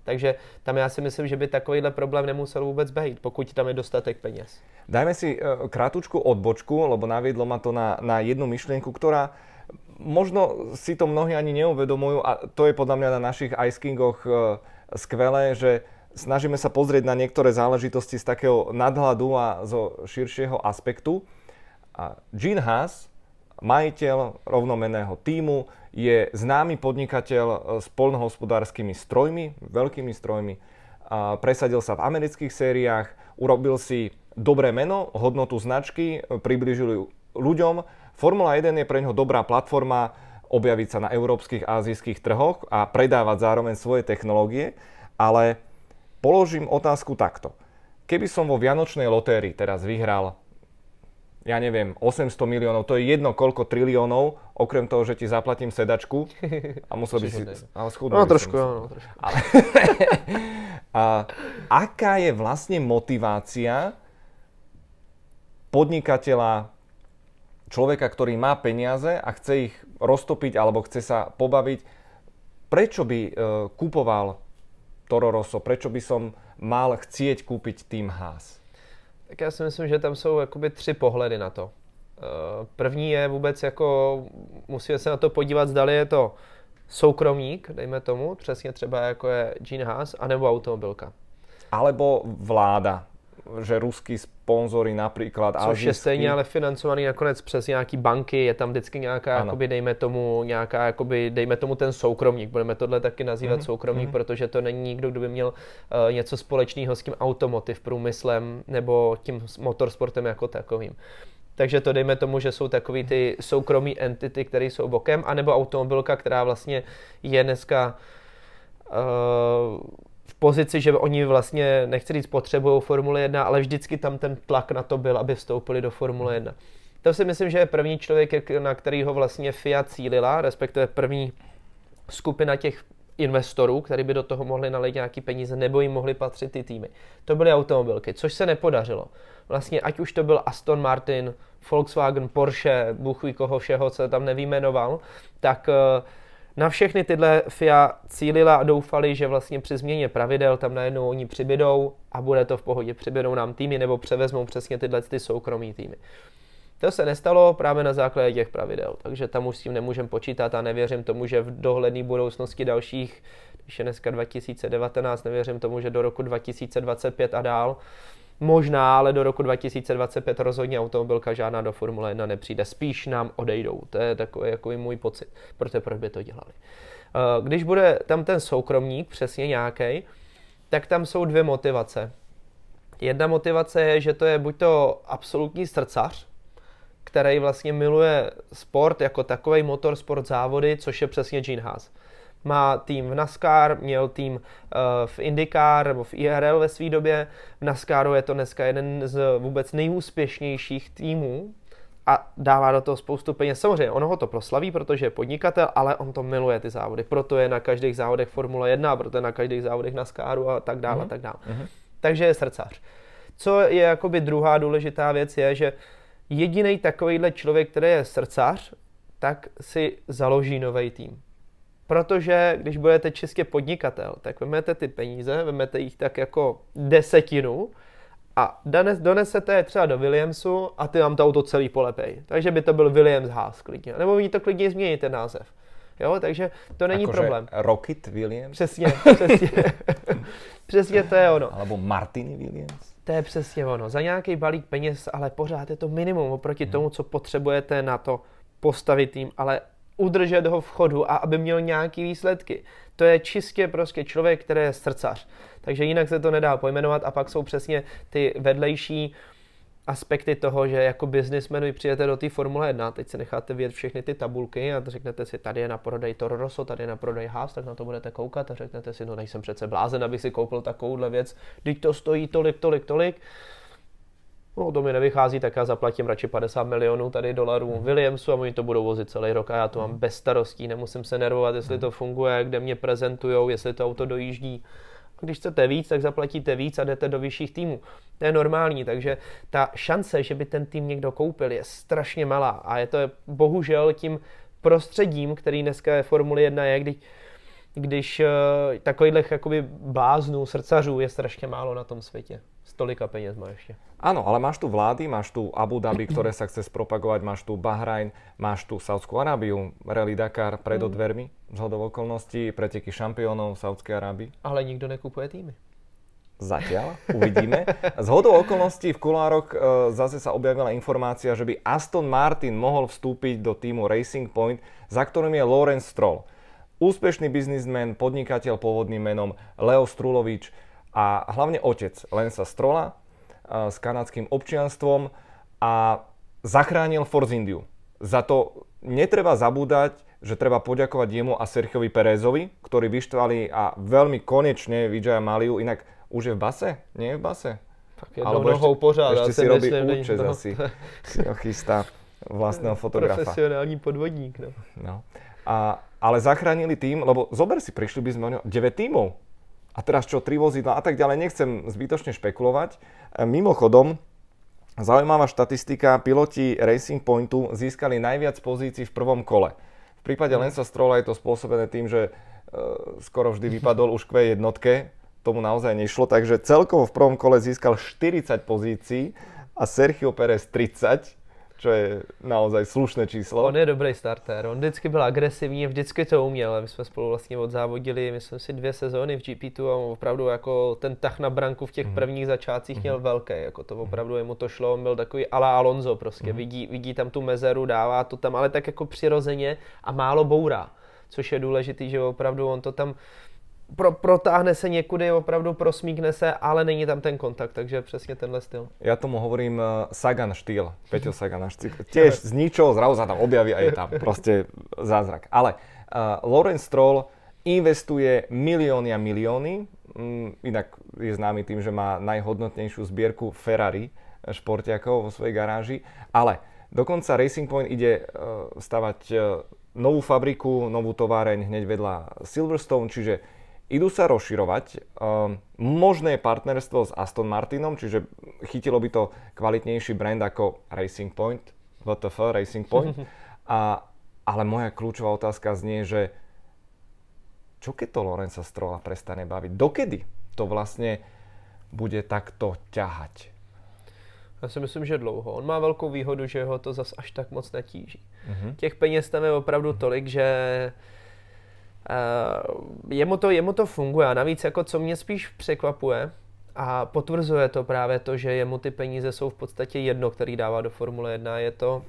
Takže tam já si myslím, že by takovýhle problém nemusel vůbec být, pokud tam je dostatek peněz. Dajme si eh, krátku odbočku, lebo navídlo má to na, na jednu myšlenku, která možno si to mnohí ani neuvedomujú a to je podľa mňa na našich Ice Kingoch eh, skvelé, že snažíme sa pozrieť na niektoré záležitosti z takého nadhľadu a zo širšieho aspektu. A Gene Haas, majiteľ rovnomenného týmu, je známy podnikateľ eh, s polnohospodárskymi strojmi, veľkými strojmi. A presadil sa v amerických sériách, urobil si dobré meno, hodnotu značky, eh, priblížil ju ľuďom. Formula 1 je pre neho dobrá platforma objaviť sa na európskych a azijských trhoch a predávať zároveň svoje technológie, ale položím otázku takto. Keby som vo Vianočnej lotérii teraz vyhral ja neviem, 800 miliónov, to je jedno koľko triliónov, okrem toho, že ti zaplatím sedačku a musel by si... Ale schudnul no, trošku, musel. no, trošku. Ale, a aká je vlastne motivácia podnikateľa, človeka, ktorý má peniaze a chce ich roztopiť alebo chce sa pobaviť, prečo by e, kupoval Toro Rosso, prečo by som mal chcieť kúpiť tým Haas? tak já si myslím, že tam jsou jakoby tři pohledy na to. Eh, první je vůbec jako, musíme se na to podívat, zdali je to soukromník, dejme tomu, přesně třeba jako je Gene Haas, anebo automobilka. Alebo vláda že ruský sponzory například Což azijský. je stejně ale financovaný nakonec přes nějaký banky, je tam vždycky nějaká, ano. jakoby, dejme tomu, nějaká, jakoby, dejme tomu ten soukromník, budeme tohle taky nazývat mm-hmm. soukromník, mm-hmm. protože to není nikdo, kdo by měl uh, něco společného s tím automotiv průmyslem nebo tím motorsportem jako takovým. Takže to dejme tomu, že jsou takový ty soukromí entity, které jsou bokem, anebo automobilka, která vlastně je dneska uh, pozici, že oni vlastně, nechci říct, potřebují Formule 1, ale vždycky tam ten tlak na to byl, aby vstoupili do Formule 1. To si myslím, že je první člověk, na kterýho vlastně FIA cílila, respektive první skupina těch investorů, který by do toho mohli nalít nějaký peníze, nebo jim mohli patřit ty týmy. To byly automobilky, což se nepodařilo. Vlastně ať už to byl Aston Martin, Volkswagen, Porsche, buchví koho všeho, co tam nevýjmenoval, tak uh, na všechny tyhle FIA cílila a doufali, že vlastně při změně pravidel tam najednou oni přibydou a bude to v pohodě, přibydou nám týmy nebo převezmou přesně tyhle ty soukromí týmy. To se nestalo právě na základě těch pravidel, takže tam už s tím nemůžeme počítat a nevěřím tomu, že v dohledné budoucnosti dalších, když je dneska 2019, nevěřím tomu, že do roku 2025 a dál, Možná, ale do roku 2025 rozhodně automobilka žádná do Formule 1 nepřijde. Spíš nám odejdou. To je takový jako můj pocit. Proto proč by to dělali. Eh, když bude tam ten soukromník, přesně nějaký, tak tam jsou dvě motivace. Jedna motivace je, že to je buď to absolutní srdcař, který vlastně miluje sport jako takový motor sport závody, což je přesně Gene Haas. Má tým v NASCAR, měl tým eh, v IndyCar nebo v IRL ve své době. V NASCARu je to dneska jeden z vůbec nejúspěšnějších týmů a dává do toho spoustu peněz. Samozřejmě, ono ho to proslaví, protože je podnikatel, ale on to miluje ty závody. Proto je na každých závodech Formule 1, proto je na každých závodech NASCARu a tak dále, mm-hmm. a mhm. tak dále. Mm-hmm. Takže je srdcař. Co je jakoby druhá důležitá věc je, že jediný takovýhle člověk, který je srdcař, tak si založí nový tým. Protože když budete čistě podnikatel, tak vemete ty peníze, vemete jich tak jako desetinu a danes, donesete je třeba do Williamsu a ty vám to auto celý polepej. Takže by to byl Williams Haas klidně. Nebo oni to klidně změní ten název. Jo, takže to není Akože problém. Rocket Williams? Přesně, přesně. přesně to je ono. Alebo Martin Williams? To je přesně ono. Za nějaký balík peněz, ale pořád je to minimum oproti hmm. tomu, co potřebujete na to postavit tým, ale udržet ho v chodu a aby měl nějaký výsledky. To je čistě prostě člověk, který je srdcař. Takže jinak se to nedá pojmenovat a pak jsou přesně ty vedlejší aspekty toho, že jako biznismen vy přijete do té Formule 1, teď se necháte vědět všechny ty tabulky a řeknete si, tady je na prodej Tororoso, tady je na prodej Haas, tak na to budete koukat a řeknete si, no nejsem přece blázen, abych si koupil takovouhle věc, teď to stojí tolik, tolik, tolik no to mi nevychází, tak já zaplatím radši 50 milionů tady dolarů mm. Williamsu a oni to budou vozit celý rok a já to mhm. mám bez starostí, nemusím se nervovat, jestli mhm. to funguje, kde mě prezentujou, jestli to auto dojíždí. Když chcete víc, tak zaplatíte víc a jdete do vyšších týmů. To je normální, takže ta šance, že by ten tým někdo koupil, je strašně malá a je to bohužel tím prostředím, který dneska je Formule 1 je, když když uh, eh, jakoby bláznů, srdcařů je strašně málo na tom světě tolika peněz má ještě. Ano, ale máš tu vlády, máš tu Abu Dhabi, které se chce zpropagovat, máš tu Bahrajn, máš tu Saudskou Arábiu, Rally Dakar pred mm. dvermi, vzhľadom okolností, preteky šampionů Saudské Arábii. Ale nikdo nekupuje týmy. Zatiaľ, uvidíme. Z hodou okolností v kulároch e, zase sa objavila informácia, že by Aston Martin mohol vstúpiť do týmu Racing Point, za ktorým je Lawrence Stroll. Úspešný biznismen, podnikateľ pôvodným menom Leo Strulovič, a hlavne otec Lensa Strola eh, s kanadským občianstvom a zachránil Force Indiu. Za to netreba zabúdať, že treba poďakovať jemu a Serchiovi Perezovi, ktorí vyštvali a veľmi konečne Vijaya Maliu, inak už je v base? Nie je v base? Tak je Alebo nohou ešte, pořád. Ešte si robí účes asi. Si ho chystá vlastného fotografa. Profesionální podvodník. No. no. A, ale zachránili tým, lebo zober si, prišli by sme o 9 tímov a teraz čo, tri vozidla a tak ďalej, nechcem zbytočne špekulovať. E, mimochodom, zaujímavá štatistika, piloti Racing Pointu získali najviac pozícií v prvom kole. V prípade mhm. Lensa Strola je to spôsobené tým, že e, skoro vždy vypadol už k jednotke, tomu naozaj nešlo, takže celkovo v prvom kole získal 40 pozícií a Sergio Perez 30, čo je naozaj slušné číslo. On je dobrý starter, on vždycky byl agresivní, vždycky to uměl, my jsme spolu vlastně odzávodili, myslím si dvě sezóny v GP2 a on opravdu jako ten tah na branku v těch mm. prvních začátcích mm. měl mhm. velký, jako to mhm. opravdu jemu to šlo, on byl takový ala Alonso prostě, mm. vidí, vidí tam tu mezeru, dává to tam, ale tak jako přirozeně a málo bourá, což je důležité, že opravdu on to tam pro, protáhne se někudy, opravdu prosmíkne se, ale není tam ten kontakt, takže přesně tenhle styl. Já tomu hovorím eh, Sagan štýl, Peťo Sagan, štýl. Těž z ničoho zrazu se tam objaví a je tam prostě zázrak. Ale uh, Lawrence Stroll investuje milióny a milióny, mm, jinak je známý tým, že má najhodnotnejšiu sbírku Ferrari eh, športiakov vo svojej garáži, ale dokonca Racing Point ide uh, stavať uh, novú fabriku, novú továreň hneď vedľa Silverstone, čiže idú sa rozširovať. Ehm, možné je partnerstvo s Aston Martinom, čiže chytilo by to kvalitnejší brand ako Racing Point, WTF Racing Point. A, ale moja kľúčová otázka znie, že čo keď to Lorenza Strola prestane baviť? Dokedy to vlastně bude takto ťahať? Já si myslím, že dlouho. On má velkou výhodu, že ho to zas až tak moc netíží. Mm-hmm. Těch peněz tam je opravdu tolik, že Uh, jemu, to, jemu to funguje a navíc, jako co mě spíš překvapuje a potvrzuje to právě to, že jemu ty peníze jsou v podstatě jedno, který dává do Formule 1, je to,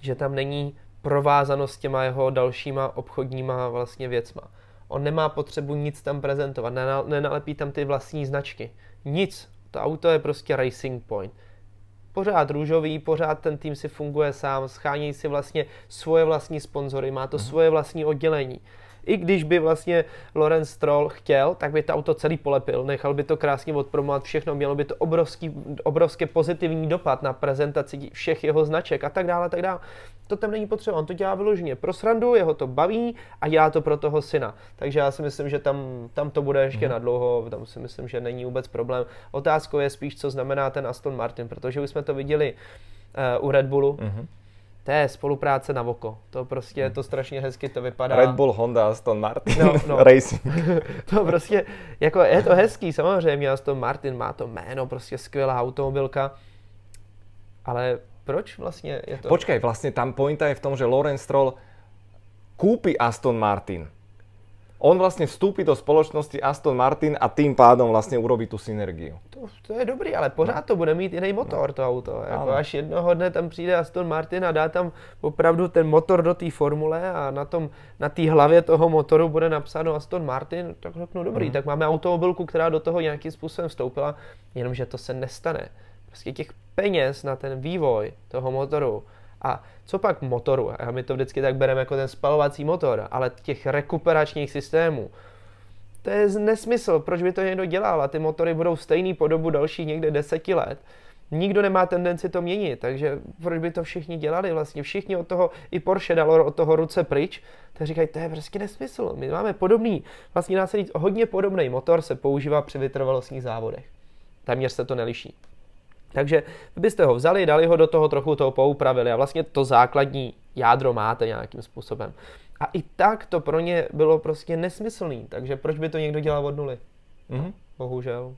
že tam není provázanost s těma jeho dalšíma obchodníma vlastně věcma. On nemá potřebu nic tam prezentovat, nenalepí tam ty vlastní značky. Nic. To auto je prostě Racing Point pořád růžový, pořád ten tým si funguje sám, schání si vlastně svoje vlastní sponzory, má to mm. svoje vlastní oddělení. I když by vlastně Lorenz Stroll chtěl, tak by to auto celý polepil, nechal by to krásně odpromovat všechno, mělo by to obrovský, obrovské pozitivní dopad na prezentaci všech jeho značek a tak dále, tak dále. To tam není potřeba, on to dělá vyloženě pro srandu, jeho to baví a dělá to pro toho syna. Takže já si myslím, že tam, tam to bude ještě mm na dlouho, tam si myslím, že není vůbec problém. Otázkou je spíš, co znamená ten Aston Martin, protože už jsme to viděli uh, u Red Bullu. Mm-hmm to je spolupráce na oko. To prostě, je to strašně hezky to vypadá. Red Bull, Honda, Aston Martin, no, no. Racing. to prostě, jako je to hezký, samozřejmě Aston Martin má to jméno, prostě skvělá automobilka, ale proč vlastně je to? Počkej, vlastně tam pointa je v tom, že Lorenz Stroll koupí Aston Martin on vlastně vstoupí do společnosti Aston Martin a tím pádem vlastně urobí tu synergii. To, to je dobrý, ale pořád no. to bude mít jiný motor, no. to auto. Jako až jednoho dne tam přijde Aston Martin a dá tam opravdu ten motor do té formule a na té na hlavě toho motoru bude napsáno Aston Martin, tak řeknu dobrý, mm. tak máme automobilku, která do toho nějakým způsobem vstoupila, jenomže to se nestane. Prostě těch peněz na ten vývoj toho motoru a co pak motoru? A my to vždycky tak bereme jako ten spalovací motor, ale těch rekuperačních systémů, to je nesmysl, proč by to někdo dělal a ty motory budou stejný po dobu další někde deseti let. Nikdo nemá tendenci to měnit, takže proč by to všichni dělali vlastně? Všichni od toho, i Porsche dalo od toho ruce pryč, tak říkají, to je prostě nesmysl. My máme podobný, vlastně dá se říct, hodně podobný motor se používá při vytrvalostních závodech. Téměř se to neliší. Takže vy byste ho vzali, dali ho do toho, trochu toho poupravili a vlastně to základní jádro máte nějakým způsobem. A i tak to pro ně bylo prostě nesmyslný, takže proč by to někdo dělal od nuly? Mm-hmm. Bohužel.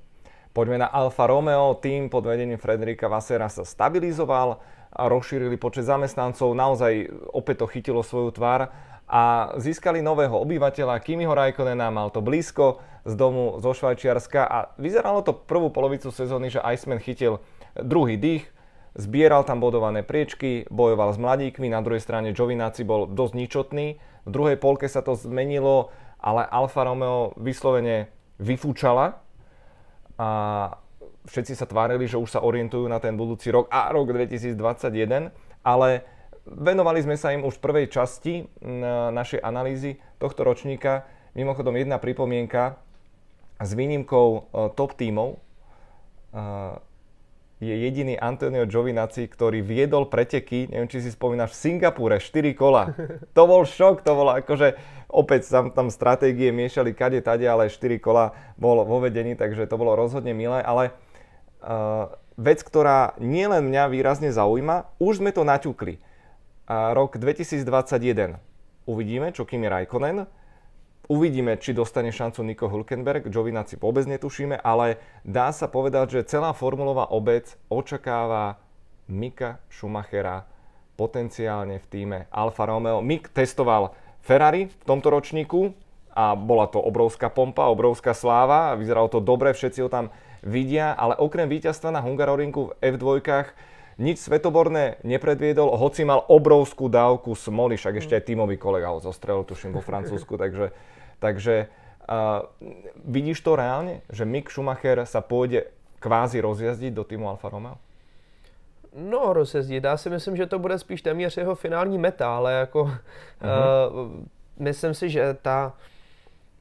Pojďme na Alfa Romeo. Tým pod vedením Frederika Vasera se stabilizoval a rozšírili počet zaměstnanců, Naozaj opět to chytilo svou tvár a získali nového obyvatele Kimiho Raikkonena, mal to blízko z domu zo Švajčiarska a vyzeralo to prvú polovicu sezóny, že Iceman chytil Druhý dých, zbieral tam bodované priečky, bojoval s mladíkmi, na druhej strane Giovinazzi bol dosť ničotný, v druhej polke sa to zmenilo, ale Alfa Romeo vyslovene vyfúčala a všetci sa tvárili, že už sa orientujú na ten budúci rok a rok 2021, ale venovali sme sa im už v prvej časti našej analýzy tohto ročníka. Mimochodom jedna pripomienka s výnimkou e, top tímov, e, je jediný Antonio Giovinazzi, ktorý viedol preteky, neviem, či si spomínaš, v Singapúre 4 kola. To bol šok, to bolo akože, opäť tam, tam stratégie miešali kade tade, ale 4 kola bol vo vedení, takže to bolo rozhodne milé, ale uh, vec, ktorá nielen mňa výrazne zaujíma, už sme to naťukli. Uh, rok 2021. Uvidíme, čo Kimi Raikkonen, Uvidíme, či dostane šancu Niko Hulkenberg, Giovinazzi vôbec netušíme, ale dá sa povedať, že celá formulová obec očakáva Mika Schumachera potenciálne v týme Alfa Romeo. Mik testoval Ferrari v tomto ročníku a bola to obrovská pompa, obrovská sláva, vyzeralo to dobre, všetci ho tam vidia, ale okrem víťazstva na Hungaroringu v F2 nič svetoborné nepredviedol, hoci mal obrovskú dávku smoly, však ešte aj tímový kolega ho zostrel, tuším, vo Francúzsku, takže, takže uh, vidíš to reálne, že Mick Schumacher sa pôjde kvázi rozjazdiť do týmu Alfa Romeo? No, rozjezdit. Já si myslím, že to bude spíš téměř jeho finální meta, ale jako uh-huh. uh, myslím si, že ta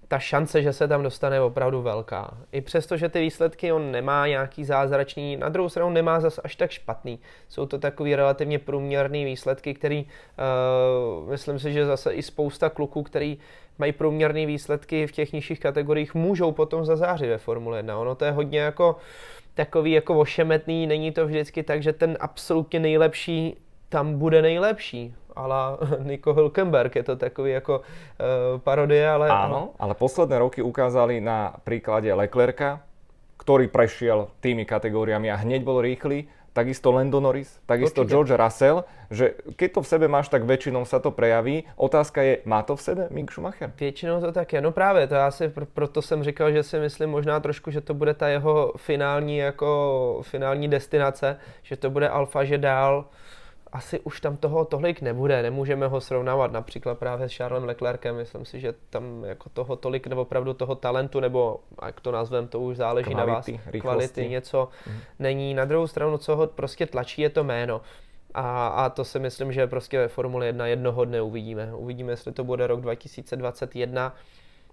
ta šance, že se tam dostane, je opravdu velká. I přesto, že ty výsledky on nemá nějaký zázračný, na druhou stranu nemá zas až tak špatný. Jsou to takové relativně průměrné výsledky, který, uh, myslím si, že zase i spousta kluků, který mají průměrné výsledky v těch nižších kategoriích, můžou potom zazářit ve Formule 1. Ono to je hodně jako takový jako ošemetný, není to vždycky tak, že ten absolutně nejlepší tam bude nejlepší. Ale Nico Hülkenberg. Je to takový jako e, parodie, ale... Áno, no. ale posledné roky ukázali na príklade Leclerca, ktorý prešiel tými kategóriami a hneď bol rýchly, takisto Lando Norris, takisto Určite. George Russell, že keď to v sebe máš, tak většinou se to prejaví. Otázka je, má to v sebe Mick Schumacher? Většinou to tak je. No právě, to já si, proto jsem říkal, že si myslím možná trošku, že to bude ta jeho finální, jako finální destinace, že to bude alfa, že dál asi už tam toho tolik nebude. Nemůžeme ho srovnávat například právě s Charlesem Leclerkem. Myslím si, že tam jako toho tolik, nebo opravdu toho talentu, nebo jak to nazvem, to už záleží kvality, na vás. Rychlosti. Kvality, něco mm. není. Na druhou stranu, co ho prostě tlačí, je to jméno. A, a to si myslím, že prostě ve Formule 1 jednoho dne uvidíme. Uvidíme, jestli to bude rok 2021.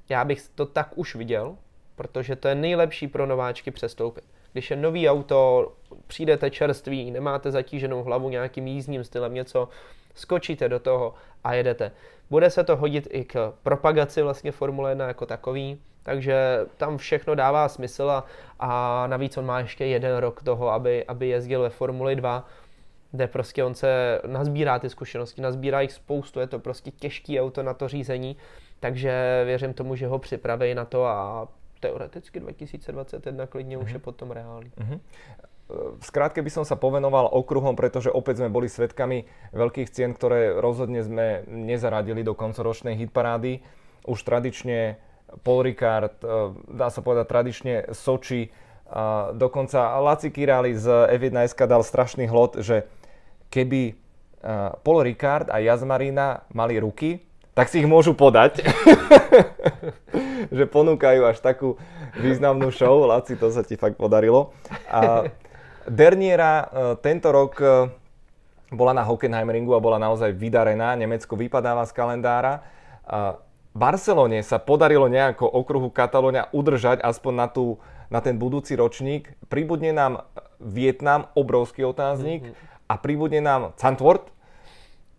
Já bych to tak už viděl, protože to je nejlepší pro nováčky přestoupit když je nový auto, přijdete čerství, nemáte zatíženou hlavu nějakým jízdním stylem něco, skočíte do toho a jedete. Bude se to hodit i k propagaci vlastně Formule 1 jako takový, takže tam všechno dává smysl a, a navíc on má ještě jeden rok toho, aby, aby jezdil ve Formuli 2, kde prostě on se nazbírá ty zkušenosti, nazbírá jich spoustu, je to prostě těžký auto na to řízení, takže věřím tomu, že ho připraví na to a teoreticky 2021 klidně mm-hmm. už je mhm. potom reálný. Mm-hmm. V skrátke by som sa povenoval okruhom, pretože opäť sme boli svedkami veľkých cien, ktoré rozhodne sme nezaradili do koncoročnej hitparády. Už tradične Paul Ricard, e, dá sa povedať tradične Soči, a e, dokonca Laci Kirali z F1 SK dal strašný hlod, že keby e, Paul Ricard a Jazmarina mali ruky, tak si ich môžu podať. že ponúkajú až takú významnú show. Laci, to sa ti fakt podarilo. A Derniera e, tento rok e, bola na Hockenheimringu a bola naozaj vydarená. Nemecko vypadáva z kalendára. E, Barcelone sa podarilo nejako okruhu Katalóňa udržať aspoň na, tú, na ten budúci ročník. Pribudne nám Vietnam, obrovský otáznik, mm-hmm. a pribudne nám Cantwort,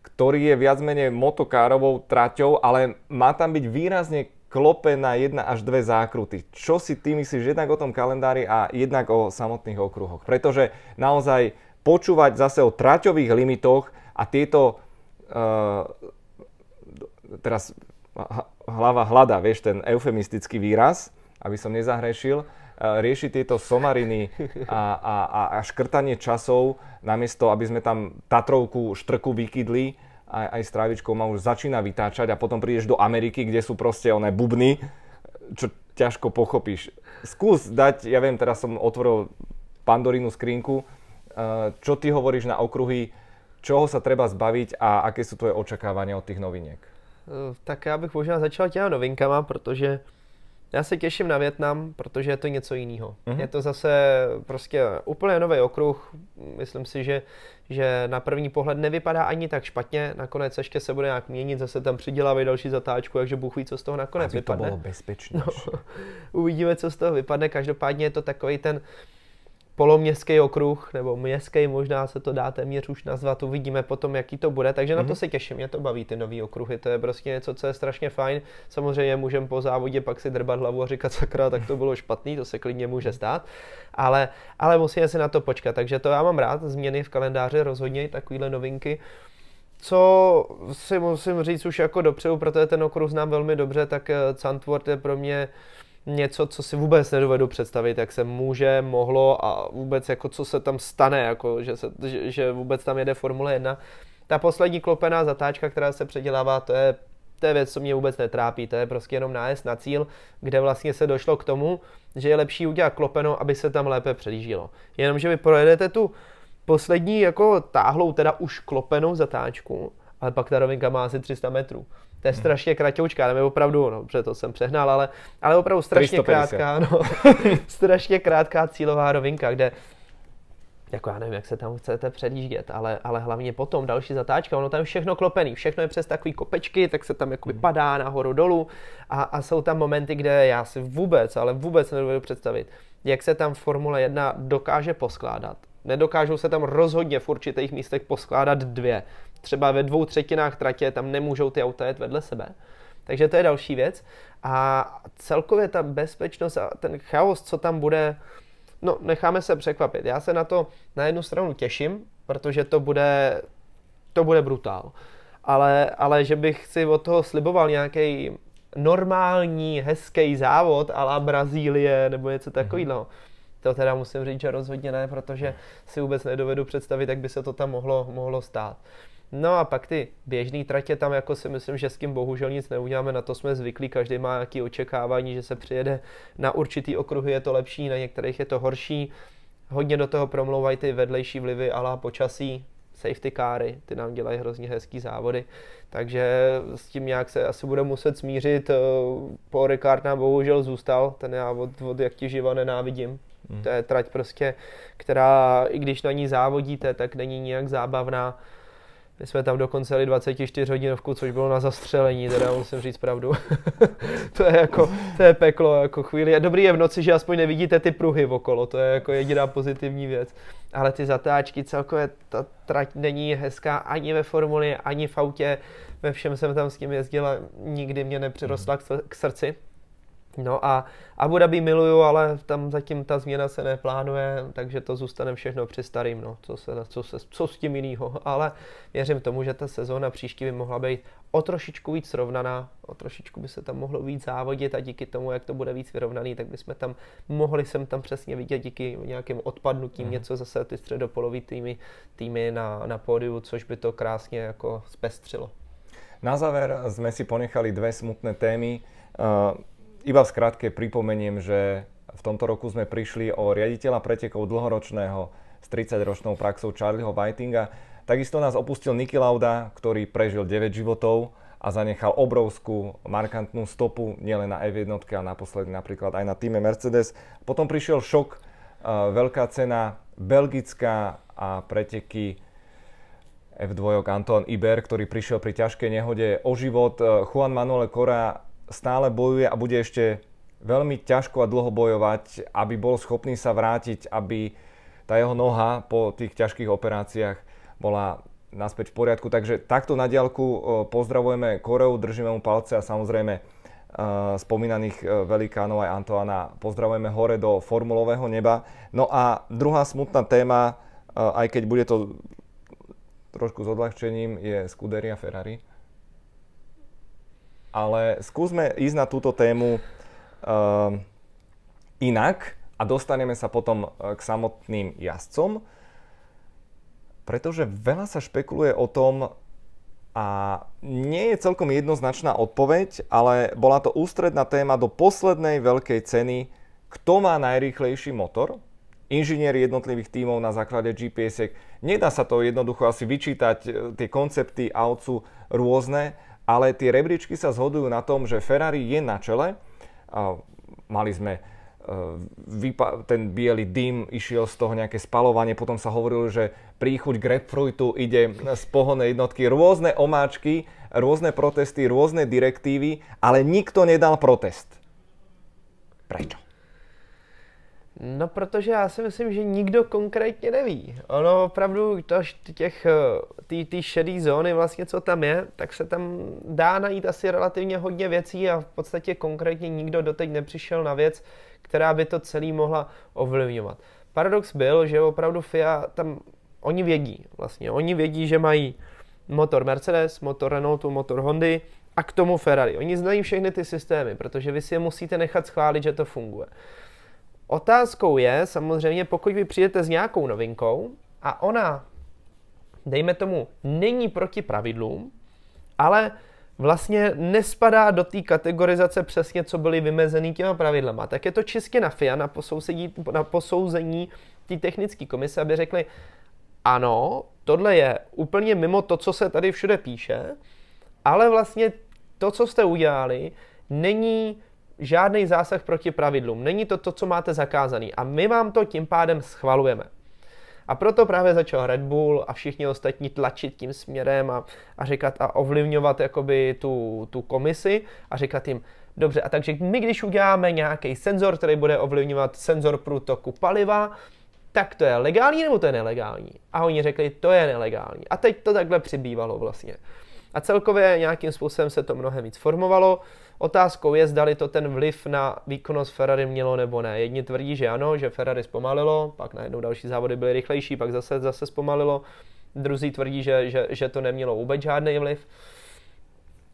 ktorý je viac menej motokárovou traťou, ale má tam byť výrazne klope na jedna až dve zákruty. Čo si ty myslíš jednak o tom kalendári a jednak o samotných okruhoch? Pretože naozaj počúvať zase o traťových limitoch a tieto uh, teraz hlava hľada, vieš, ten eufemistický výraz, aby som nezahrešil, eh, rieši tieto somariny a, a, a škrtanie časov, namiesto, aby sme tam Tatrovku štrku vykydli, aj, aj s trávičkou ma už začína vytáčať a potom prídeš do Ameriky, kde sú proste oné bubny, čo ťažko pochopíš. Skús dať, ja viem, teraz som otvoril pandorínu skrinku, eh, čo ty hovoríš na okruhy, čoho sa treba zbaviť a aké sú tvoje očakávania od tých noviniek? Eh, tak já bych možná začal těma novinkama, protože já se těším na Větnam, protože je to něco jiného. Mm-hmm. Je to zase prostě úplně nový okruh. Myslím si, že, že na první pohled nevypadá ani tak špatně. Nakonec ještě se bude nějak měnit, zase tam přidělávají další zatáčku, takže Bůh ví, co z toho nakonec Aby vypadne. to bylo bezpečné. No, uvidíme, co z toho vypadne. Každopádně je to takový ten poloměstský okruh, nebo městský možná se to dá téměř už nazvat, uvidíme potom, jaký to bude, takže mm-hmm. na to mhm. se těším, mě to baví ty nový okruhy, to je prostě něco, co je strašně fajn, samozřejmě můžeme po závodě pak si drbat hlavu a říkat sakra, tak to bylo špatný, to se klidně může mhm. stát, ale, ale musíme si na to počkat, takže to já mám rád, změny v kalendáři rozhodně, takovýhle novinky, co si musím říct už jako dopředu, protože ten okruh znám velmi dobře, tak eh, Sandford je pro mě něco, co si vůbec nedovedu představit, jak se může, mohlo a vůbec jako co se tam stane, jako že, se, že, že vůbec tam jede Formule 1. Ta poslední klopená zatáčka, která se předělává, to je, to je věc, co mě vůbec netrápí, to je prostě jenom nájezd na cíl, kde vlastně se došlo k tomu, že je lepší udělat klopeno, aby se tam lépe předjíždilo. Jenomže vy projedete tu poslední jako táhlou teda už klopenou zatáčku, ale pak ta rovinka má asi 300 metrů. To je hmm. strašně kratoučká, nebo opravdu, no, protože to jsem přehnal, ale, ale opravdu strašně krátká, no, strašně krátká cílová rovinka, kde jako já nevím, jak se tam chcete předjíždět, ale, ale hlavně potom další zatáčka, ono tam všechno klopený, všechno je přes takový kopečky, tak se tam jako hmm. vypadá nahoru dolů a, a jsou tam momenty, kde já si vůbec, ale vůbec nedovedu představit, jak se tam Formule 1 dokáže poskládat. Nedokážou se tam rozhodně v určitých místech poskládat dvě třeba ve dvou třetinách tratě tam nemůžou ty auta jet vedle sebe. Takže to je další věc. A celkově ta bezpečnost a ten chaos, co tam bude, no necháme se překvapit. Já se na to na jednu stranu těším, protože to bude, to bude brutál. Ale, ale že bych si od toho sliboval nějaký normální, hezký závod a la Brazílie nebo něco mhm. takového, to teda musím říct, že rozhodně ne, protože si vůbec nedovedu představit, jak by se to tam mohlo, mohlo stát. No a pak ty běžné tratě tam jako si myslím, že s tím bohužel nic neuděláme, na to jsme zvyklí, každý má nějaké očekávání, že se přijede na určitý okruhy je to lepší, na některých je to horší. Hodně do toho promlouvají ty vedlejší vlivy ala počasí, safety káry, ty nám dělají hrozně hezký závody, takže s tím nějak se asi bude muset smířit. Eh, po Ricard nám bohužel zůstal, ten já od, od jak ti živa nenávidím. Hmm. To je trať prostě, která i když na ní závodíte, tak není nijak zábavná my jsme tam dokonce jeli 24 hodinovku, což bylo na zastřelení, teda musím říct pravdu. to je jako, to je peklo, jako chvíli. A dobrý je v noci, že aspoň nevidíte ty pruhy okolo, to je jako jediná pozitivní věc. Ale ty zatáčky celkově, ta trať není hezká ani ve formuli, ani v autě. Ve všem jsem tam s tím jezdila, nikdy mě nepřirostla k srdci. No a Abu Dhabi miluju, ale tam zatím ta změna se neplánuje, takže to zůstane všechno při starým, no, co, se, co, se, co s tím jinýho. Ale věřím tomu, že ta sezóna příští by mohla být o trošičku víc srovnaná, o trošičku by se tam mohlo víc závodit a díky tomu, jak to bude víc vyrovnaný, tak bychom tam mohli sem tam přesně vidět díky nějakým odpadnutím mm. něco zase ty středopolový týmy, týmy na, na pódiu, což by to krásně jako zpestřilo. Na záver jsme si ponechali dvě smutné témy. Uh iba v skratke pripomeniem, že v tomto roku sme prišli o riaditeľa pretekov dlhoročného s 30-ročnou praxou Charlieho Whitinga. Takisto nás opustil Niki Lauda, ktorý prežil 9 životov a zanechal obrovskú markantnú stopu nielen na F1, ale naposledy napríklad aj na týme Mercedes. Potom prišiel šok, e, veľká cena belgická a preteky F2 Anton Iber, ktorý prišiel pri ťažkej nehode o život. E, Juan Manuel Cora stále bojuje a bude ešte veľmi ťažko a dlho bojovať, aby bol schopný sa vrátiť, aby tá jeho noha po tých ťažkých operáciách bola naspäť v poriadku. Takže takto na diálku pozdravujeme Koreu, držíme mu palce a samozrejme e, spomínaných e, velikánov aj Antoana pozdravujeme hore do formulového neba. No a druhá smutná téma, e, aj keď bude to trošku s odľahčením, je Scuderia Ferrari ale skúsme ísť na túto tému uh, inak a dostaneme sa potom eh, k samotným jazdcom, pretože veľa sa špekuluje o tom, a nie je celkom jednoznačná odpoveď, ale bola to ústredná téma do poslednej veľkej ceny, kto má najrýchlejší motor. Inžinieri jednotlivých tímov na základe gps ek Nedá sa to jednoducho asi vyčítať, eh, tie koncepty aut sú rôzne, ale tie rebríčky sa zhodujú na tom, že Ferrari je na čele. Mali sme e, ten biely dym išiel z toho nejaké spalovanie, potom sa hovorilo, že príchuť grapefruitu ide z pohonnej jednotky, rôzne omáčky, rôzne protesty, rôzne direktívy, ale nikto nedal protest. Prečo? No, protože já si myslím, že nikdo konkrétně neví. Ono opravdu, to, těch, ty, eh, ty šedý zóny vlastně, co tam je, tak se tam dá najít asi relativně hodně věcí a v podstatě konkrétně nikdo doteď nepřišel na věc, která by to celý mohla ovlivňovat. Paradox byl, že opravdu FIA tam, oni vědí vlastně, oni vědí, že mají motor Mercedes, motor Renaultu, motor Hondy, a k tomu Ferrari. Oni znají všechny ty systémy, protože vy si je musíte nechat schválit, že to funguje. Otázkou je samozřejmě, pokud vy přijdete s nějakou novinkou a ona, dejme tomu, není proti pravidlům, ale vlastně nespadá do té kategorizace přesně, co byly vymezeny těma pravidlama. Tak je to čistě na FIA, na, posouzení, na posouzení té technické komise, aby řekli, ano, tohle je úplně mimo to, co se tady všude píše, ale vlastně to, co jste udělali, není žádný zásah proti pravidlům. Není to to, co máte zakázaný. A my vám to tím pádem schvalujeme. A proto právě začal Red Bull a všichni ostatní tlačit tím směrem a, a říkat a ovlivňovat jakoby tu, tu komisi a říkat jim, dobře, a takže my když uděláme nějaký senzor, který bude ovlivňovat senzor průtoku paliva, tak to je legální nebo to je nelegální? A oni řekli, to je nelegální. A teď to takhle přibývalo vlastně. A celkově nějakým způsobem se to mnohem víc formovalo. Otázkou je, zdali to ten vliv na výkonnost Ferrari mělo nebo ne. Jedni tvrdí, že ano, že Ferrari zpomalilo, pak najednou další závody byly rychlejší, pak zase, zase zpomalilo. Druzí tvrdí, že, že, že to nemělo vůbec žádný vliv.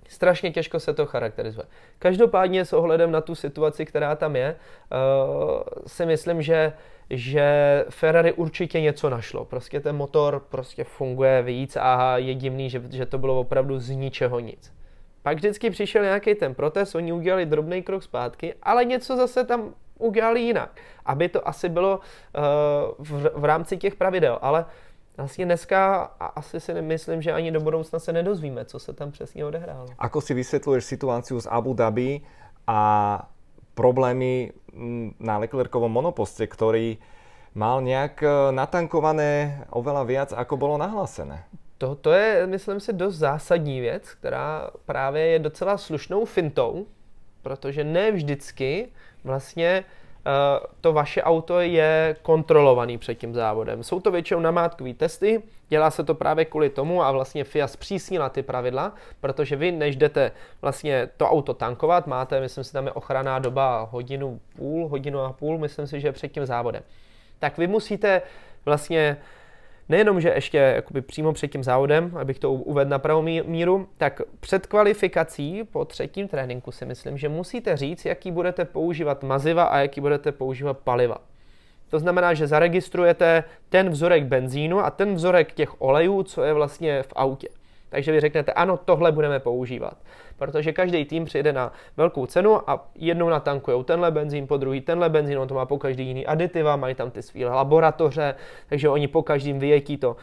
Strašně těžko se to charakterizuje. Každopádně s ohledem na tu situaci, která tam je, uh, si myslím, že že Ferrari určitě něco našlo. Prostě ten motor prostě funguje víc a je divný, že, že to bylo opravdu z ničeho nic. Pak vždycky přišel nějaký ten protest, oni udělali drobný krok zpátky, ale něco zase tam udělali jinak, aby to asi bylo uh, v, v rámci těch pravidel, ale vlastně dneska asi si nemyslím, že ani do budoucna se nedozvíme, co se tam přesně odehrálo. Ako si vysvětluješ situaci z Abu Dhabi a problémy mm, na Leclercovom monoposte, který mal nějak eh, natankované oveľa viac, ako bylo nahlásené. To, to je, myslím si, dost zásadní věc, která právě je docela slušnou fintou, protože ne vždycky vlastně eh, to vaše auto je kontrolovaný před tím závodem. Jsou to většinou namátkové testy, dělá se to právě kvůli tomu a vlastně FIA zpřísnila ty pravidla, protože vy, než jdete vlastně to auto tankovat, máte, myslím si, tam je ochranná doba hodinu půl, hodinu a půl, myslím si, že před tím závodem. Tak vy musíte vlastně uh, nejenom, že ještě jakoby přímo před tím závodem, abych to uvedl na pravou míru, tak před kvalifikací po třetím tréninku si myslím, že musíte říct, jaký budete používat maziva a jaký budete používat paliva. To znamená, že zaregistrujete ten vzorek benzínu a ten vzorek těch olejů, co je vlastně v autě. Takže vy řeknete, ano, tohle budeme používat protože každý tým přijede na velkou cenu a jednou natankujou tenhle benzín, po druhý tenhle benzín, on to má po každý jiný aditiva, mají tam ty své laboratoře, takže oni po každém vyjetí to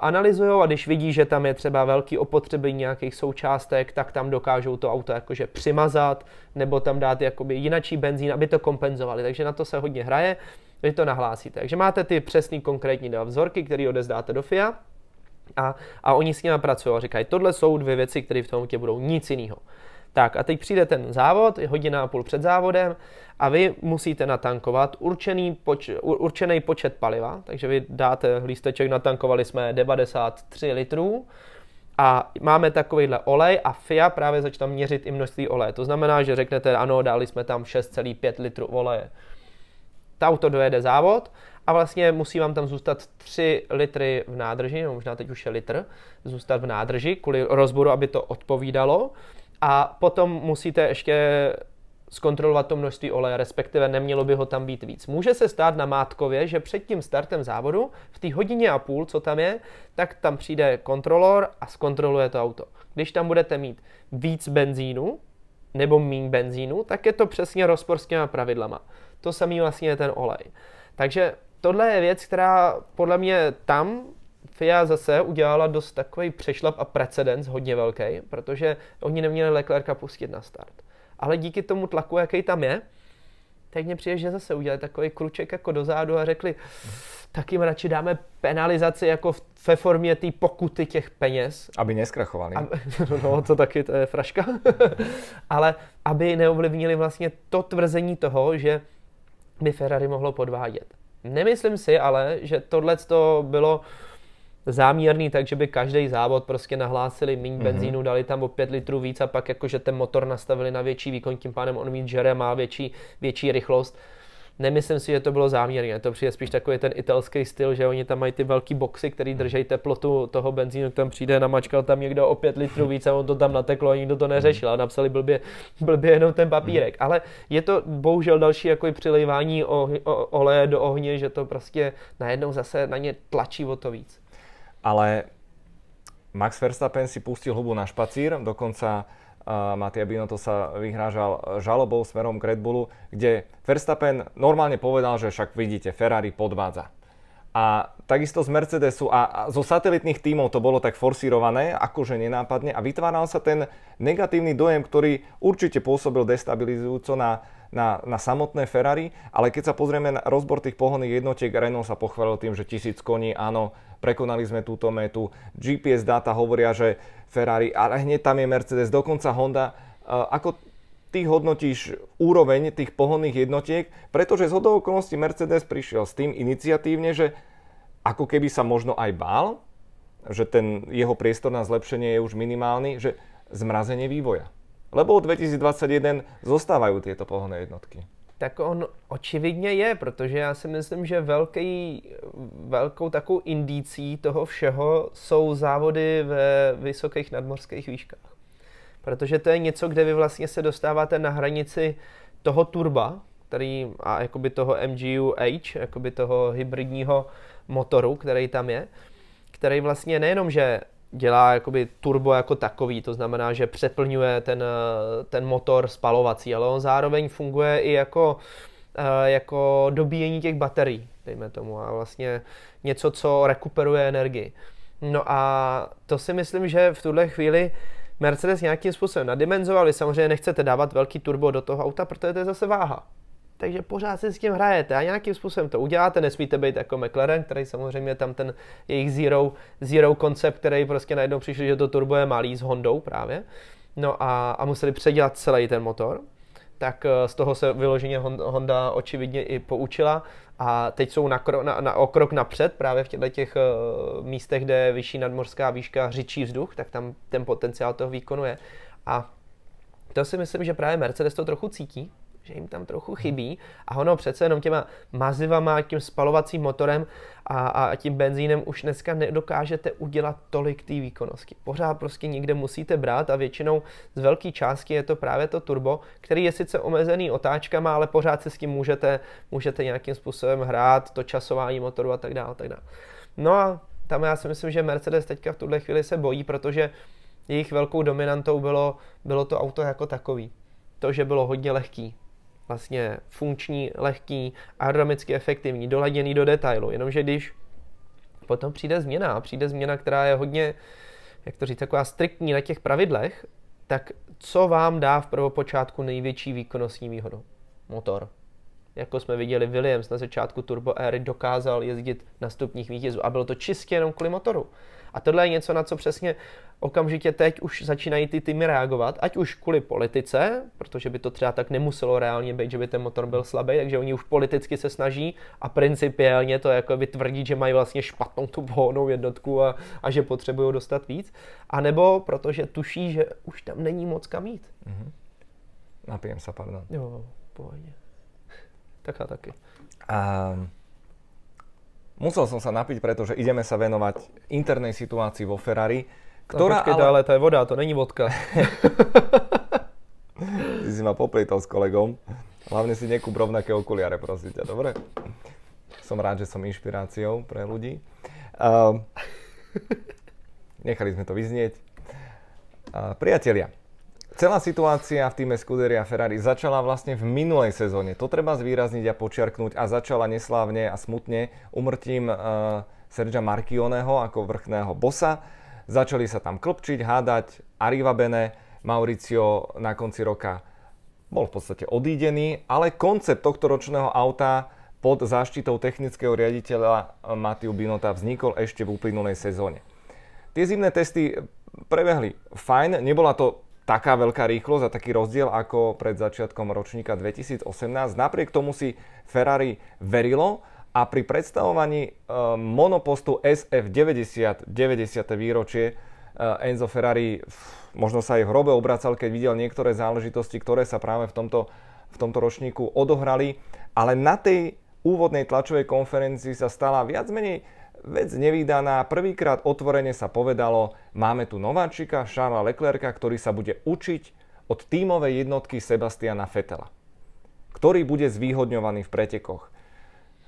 analyzují a když vidí, že tam je třeba velký opotřebení nějakých součástek, tak tam dokážou to auto jakože přimazat nebo tam dát jakoby jinačí benzín, aby to kompenzovali, takže na to se hodně hraje, vy to nahlásíte. Takže máte ty přesný konkrétní vzorky, které odezdáte do FIA, a, a oni s nimi pracují a říkají, tohle jsou dvě věci, které v tom tě budou, nic jiného. Tak a teď přijde ten závod, hodina a půl před závodem a vy musíte natankovat určený, poč, určený počet paliva, takže vy dáte lísteček, natankovali jsme 93 litrů a máme takovýhle olej a FIA právě začne měřit i množství oleje. To znamená, že řeknete ano, dali jsme tam 6,5 litru oleje. Ta auto dojede závod a vlastně musí vám tam zůstat 3 litry v nádrži, nebo možná teď už je litr, zůstat v nádrži kvůli rozboru, aby to odpovídalo. A potom musíte ještě zkontrolovat to množství oleje, respektive nemělo by ho tam být víc. Může se stát na Mátkově, že před tím startem závodu, v té hodině a půl, co tam je, tak tam přijde kontrolor a zkontroluje to auto. Když tam budete mít víc benzínu nebo méně benzínu, tak je to přesně rozpor s těma pravidlama. To samý vlastně je ten olej. Takže tohle je věc, která podle mě tam FIA zase udělala dost takový přešlap a precedens hodně velký, protože oni neměli Leclerca pustit na start. Ale díky tomu tlaku, jaký tam je, tak mně přijde, že zase udělali takový kruček jako dozadu a řekli, tak jim radši dáme penalizaci jako ve formě té pokuty těch peněz. Aby neskrachovali. Aby, no, to taky to je fraška. Ale aby neovlivnili vlastně to tvrzení toho, že by Ferrari mohlo podvádět. Nemyslím si ale, že tohle to bylo záměrný, takže by každý závod prostě nahlásili méně mm-hmm. benzínu, dali tam o 5 litrů víc a pak jakože ten motor nastavili na větší výkon, tím pádem on víc žere, má větší, větší rychlost. Nemyslím si, že to bylo záměrně, to přijde spíš takový ten italský styl, že oni tam mají ty velký boxy, které hmm. držejí teplotu toho benzínu, tam přijde, namačkal tam někdo o 5 litrů víc a on to tam nateklo a nikdo to neřešil a napsali blbě, blbě jenom ten papírek. Hmm. Ale je to bohužel další jako přilejvání o, o, oleje do ohně, že to prostě najednou zase na ně tlačí o to víc. Ale Max Verstappen si pustil hubu na špacír, dokonca Matia Binotto sa vyhrážal žalobou smerom k Red Bullu, kde Verstappen normálne povedal, že však vidíte, Ferrari podvádza. A takisto z Mercedesu a, a zo satelitných tímov to bolo tak forsírované, akože nenápadne a vytváral sa ten negatívny dojem, ktorý určite pôsobil destabilizujúco na, na, na samotné Ferrari, ale keď sa pozrieme na rozbor tých pohonných jednotiek, Renault sa pochválil tým, že tisíc koní, áno, prekonali sme túto metu. GPS data hovoria, že Ferrari, ale hneď tam je Mercedes, dokonca Honda. E, ako ty hodnotíš úroveň tých pohonných jednotiek? Pretože z hodou okolností Mercedes prišiel s tým iniciatívne, že ako keby sa možno aj bál, že ten jeho priestor na zlepšenie je už minimálny, že zmrazenie vývoja. Lebo od 2021 zostávajú tieto pohonné jednotky. Tak on očividně je, protože já si myslím, že velký, velkou takovou indicí toho všeho jsou závody ve vysokých nadmorských výškách. Protože to je něco, kde vy vlastně se dostáváte na hranici toho turba, který, a jakoby toho MGU-H, jakoby toho hybridního motoru, který tam je, který vlastně nejenom, že dělá jakoby turbo jako takový, to znamená, že přeplňuje ten, eh, ten motor spalovací, ale on zároveň funguje i jako, eh, jako dobíjení těch baterií, dejme tomu, a vlastně něco, co rekuperuje energii. No a to si myslím, že v tuhle chvíli Mercedes nějakým způsobem nadimenzovali. Samozřejmě nechcete dávat velký turbo do toho auta, protože to je zase váha takže pořád si s tím hrajete a nějakým způsobem to uděláte, nesmíte být jako McLaren, který samozřejmě tam ten jejich zero, zero koncept, který prostě najednou přišli, že to turbo je malý s Hondou právě, no a, a museli předělat celý ten motor, tak eh, z toho se vyloženě Honda očividně i poučila a teď jsou na, kro, na, na o krok napřed právě v těchto těch eh, místech, kde je vyšší nadmořská výška, řičí vzduch, tak tam ten potenciál toho výkonu je a to si myslím, že právě Mercedes to trochu cítí, že jim tam trochu chybí a ono přece jenom těma mazivama, tím spalovacím motorem a, a tím benzínem už dneska nedokážete udělat tolik té výkonnosti. Pořád prostě někde musíte brát a většinou z velké části je to právě to turbo, který je sice omezený otáčkama, ale pořád si s tím můžete, můžete nějakým způsobem hrát, to časování motoru a tak dále, tak dále. No a tam já si myslím, že Mercedes teďka v tuhle chvíli se bojí, protože jejich velkou dominantou bylo, bylo to auto jako takový. To, že bylo hodně lehký, vlastně funkční, lehký, aerodynamicky efektivní, doladěný do detailu. Jenomže když potom přijde změna, přijde změna, která je hodně, jak to říct, taková striktní na těch pravidlech, tak co vám dá v prvopočátku největší výkonnostní výhodu? Motor. Jako jsme viděli, Williams na začátku turbo Air dokázal jezdit na stupních vítězů a bylo to čistě jenom kvůli motoru. A tohle je něco, na co přesně okamžitě teď už začínají ty týmy reagovat, ať už kvůli politice, protože by to třeba tak nemuselo reálně být, že by ten motor byl slabý, takže oni už politicky se snaží a principiálně to jako by tvrdí, že mají vlastně špatnou tu pohonou jednotku a, a že potřebují dostat víc, a nebo protože tuší, že už tam není moc kam jít. Mm-hmm. Napijem se, pardon. Jo, pohodně. tak a taky. Um. Musel som sa napiť, pretože ideme sa venovať internej situácii vo Ferrari, no, ktorá no, počkej, ale... ale to je voda, to není vodka. Ty si ma poplítal s kolegom. Hlavne si nekúp rovnaké okuliare, prosím ťa, dobre? Som rád, že som inšpiráciou pre ľudí. Uh, nechali sme to vyznieť. Uh, priatelia, Celá situácia v týme Scuderia Ferrari začala vlastne v minulej sezóne. To treba zvýrazniť a počiarknúť a začala neslávne a smutne umrtím uh, e, Sergia Marchioneho ako vrchného bossa. Začali sa tam klopčiť, hádať, Arriva Bene, Mauricio na konci roka bol v podstate odídený, ale koncept tohto ročného auta pod záštitou technického riaditeľa e, Matiu Binota vznikol ešte v uplynulej sezóne. Tie zimné testy prebehli fajn, nebola to taká veľká rýchlosť a taký rozdiel ako pred začiatkom ročníka 2018. Napriek tomu si Ferrari verilo a pri predstavovaní e, monopostu SF90 90. výročie e, Enzo Ferrari možno sa aj v hrobe obracal, keď videl niektoré záležitosti, ktoré sa práve v tomto, v tomto ročníku odohrali, ale na tej úvodnej tlačovej konferencii sa stala viac menej Vec nevydaná. prvýkrát otvorene sa povedalo, máme tu nováčika šála Leclerca, ktorý sa bude učiť od tímovej jednotky Sebastiana Fetela, ktorý bude zvýhodňovaný v pretekoch.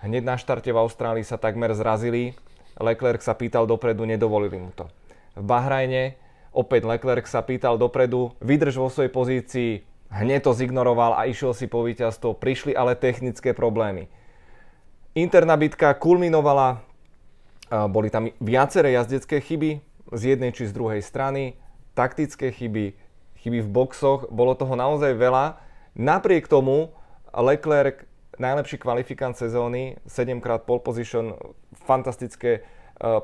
Hneď na štarte v Austrálii sa takmer zrazili, Leclerc sa pýtal dopredu, nedovolili mu to. V Bahrajne opäť Leclerc sa pýtal dopredu, vydrž vo svojej pozícii, hneď to zignoroval a išiel si po víťazstvo, prišli ale technické problémy. Interná bitka kulminovala boli tam viaceré jazdecké chyby z jednej či z druhej strany, taktické chyby, chyby v boxoch, bolo toho naozaj veľa. Napriek tomu Leclerc, najlepší kvalifikant sezóny, 7 x pole position, fantastické e,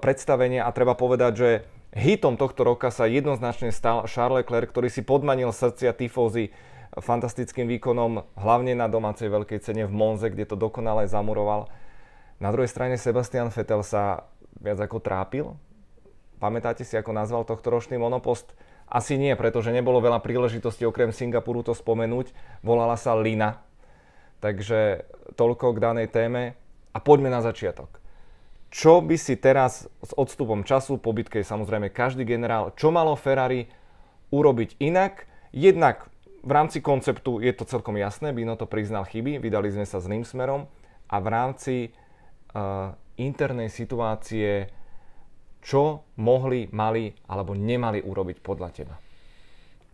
predstavenie a treba povedať, že hitom tohto roka sa jednoznačne stal Charles Leclerc, ktorý si podmanil srdcia tifózy fantastickým výkonom, hlavne na domácej veľkej cene v Monze, kde to dokonale zamuroval. Na druhej strane Sebastian Vettel sa viac ako trápil? Pamätáte si, ako nazval tohto ročný monopost? Asi nie, pretože nebolo veľa príležitostí okrem Singapuru to spomenúť. Volala sa Lina. Takže toľko k danej téme. A poďme na začiatok. Čo by si teraz s odstupom času, po bitke samozrejme každý generál, čo malo Ferrari urobiť inak? Jednak v rámci konceptu je to celkom jasné, Bino to priznal chyby, vydali sme sa s ním smerom a v rámci uh, internej situácie, čo mohli, mali alebo nemali urobiť podľa teba?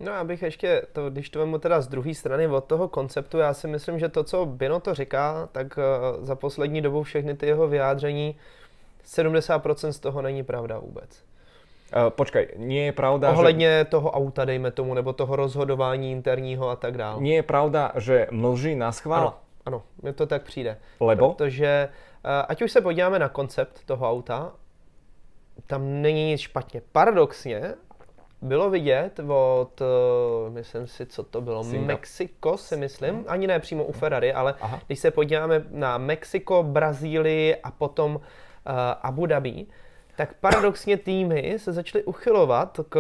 No abych ještě, to, když to vemu teda z druhé strany od toho konceptu, já si myslím, že to, co Bino to říká, tak eh, za poslední dobu všechny ty jeho vyjádření, 70% z toho není pravda vůbec. Eh, počkej, nie je pravda, Ohledně že... toho auta, dejme tomu, nebo toho rozhodování interního a tak dále. Nie je pravda, že mlží na schvál? Ano, ano, mně to tak přijde. Lebo? Protože Eh, ať už se podíváme na koncept toho auta, tam není nic špatně. Paradoxně bylo vidět od, eh, myslím si, co to bylo, Singa. Mexiko si myslím, ani ne přímo u Ferrari, ale Aha. když se podíváme na Mexiko, Brazílii a potom uh, Abu Dhabi, tak paradoxně týmy se začaly uchylovat k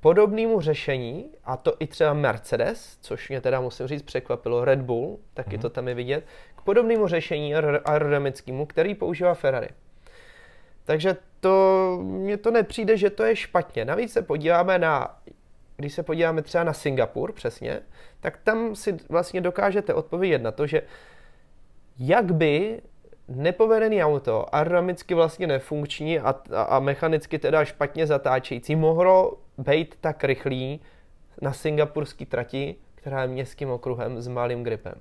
podobnému řešení, a to i třeba Mercedes, což mě teda musím říct překvapilo, Red Bull, taky mm-hmm. to tam je vidět, podobnému řešení aerodynamickému, který používá Ferrari. Takže to, mně to nepřijde, že to je špatně. Navíc se podíváme na, když se podíváme třeba na Singapur přesně, tak tam si vlastně dokážete odpovědět na to, že jak by nepovedený auto, aerodynamicky vlastně nefunkční a, a, a mechanicky teda špatně zatáčející, mohlo být tak rychlý na singapurské trati, která je městským okruhem s malým gripem.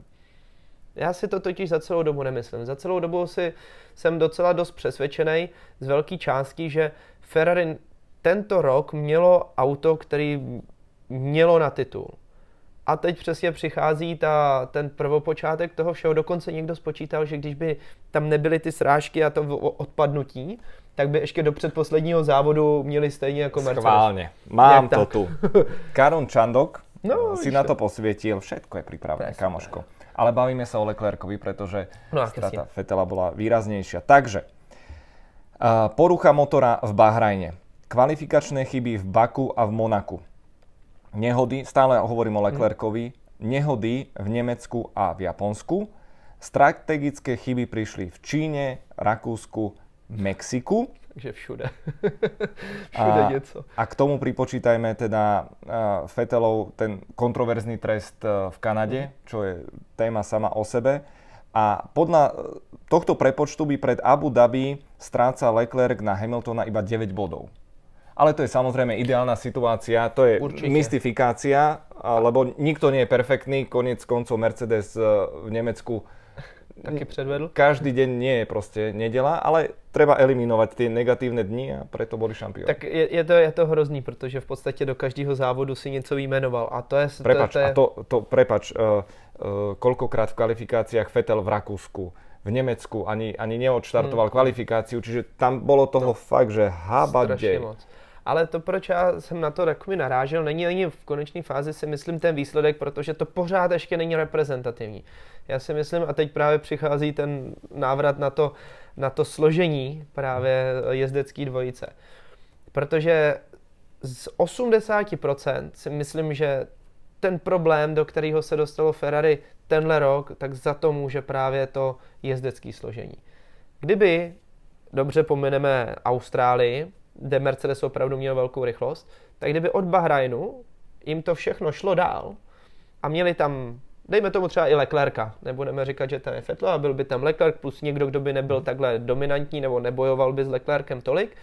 Já si to totiž za celou dobu nemyslím. Za celou dobu si jsem docela dost přesvědčený z velké částky, že Ferrari tento rok mělo auto, který mělo na titul. A teď přesně přichází ta, ten prvopočátek toho všeho. Dokonce někdo spočítal, že když by tam nebyly ty srážky a to odpadnutí, tak by ještě do předposledního závodu měli stejně jako Mercedes. Schválně. Mám to tu. Karun Čandok no, si na to posvětil. Všetko je připravené, kamoško. Tak ale bavíme se o Leclercovi, protože no, strata Fetela byla výraznější. Takže, porucha motora v Bahrajně, kvalifikačné chyby v Baku a v Monaku, nehody, stále hovorím o mhm. Leclercovi, nehody v Nemecku a v Japonsku, strategické chyby prišli v Číne, Rakúsku, Mexiku. Takže všude. všude a, něco. A k tomu pripočítajme teda uh, Fetelov ten kontroverzný trest uh, v Kanade, mhm. čo je téma sama o sebe. A podľa eh, tohto prepočtu by pred Abu Dhabi stráca Leclerc na Hamiltona iba 9 bodov. Ale to je samozrejme ideálna situácia, to je Určite. mystifikácia, lebo nikto nie je perfektný. Konec koncov Mercedes v Nemecku taky předvedl? Každý den nie je prostě neděla, ale treba eliminovat ty negativní dny a proto boli šampion. Tak je, je, to, je to hrozný, protože v podstatě do každého závodu si něco vyjmenoval a to je... Prepač, to, to je... a to, to prepač, uh, uh, kolikrát v kvalifikáciách Fetel v Rakousku, v Německu ani, ani neodštartoval hmm. kvalifikáciu, čiže tam bylo toho no. fakt, že habadě. Strašně moc ale to, proč já jsem na to takový narážel, není ani v konečné fázi si myslím ten výsledek, protože to pořád ještě není reprezentativní. Já si myslím, a teď právě přichází ten návrat na to, na to složení právě jezdecký dvojice. Protože z 80% si myslím, že ten problém, do kterého se dostalo Ferrari tenhle rok, tak za to může právě to jezdecké složení. Kdyby, dobře pomineme Austrálii, kde Mercedes opravdu měl velkou rychlost, tak kdyby od Bahrajnu jim to všechno šlo dál a měli tam, dejme tomu třeba i Leclerca, nebudeme říkat, že tam je Fettel a byl by tam Leclerc plus někdo, kdo by nebyl takhle dominantní nebo nebojoval by s Leclercem tolik,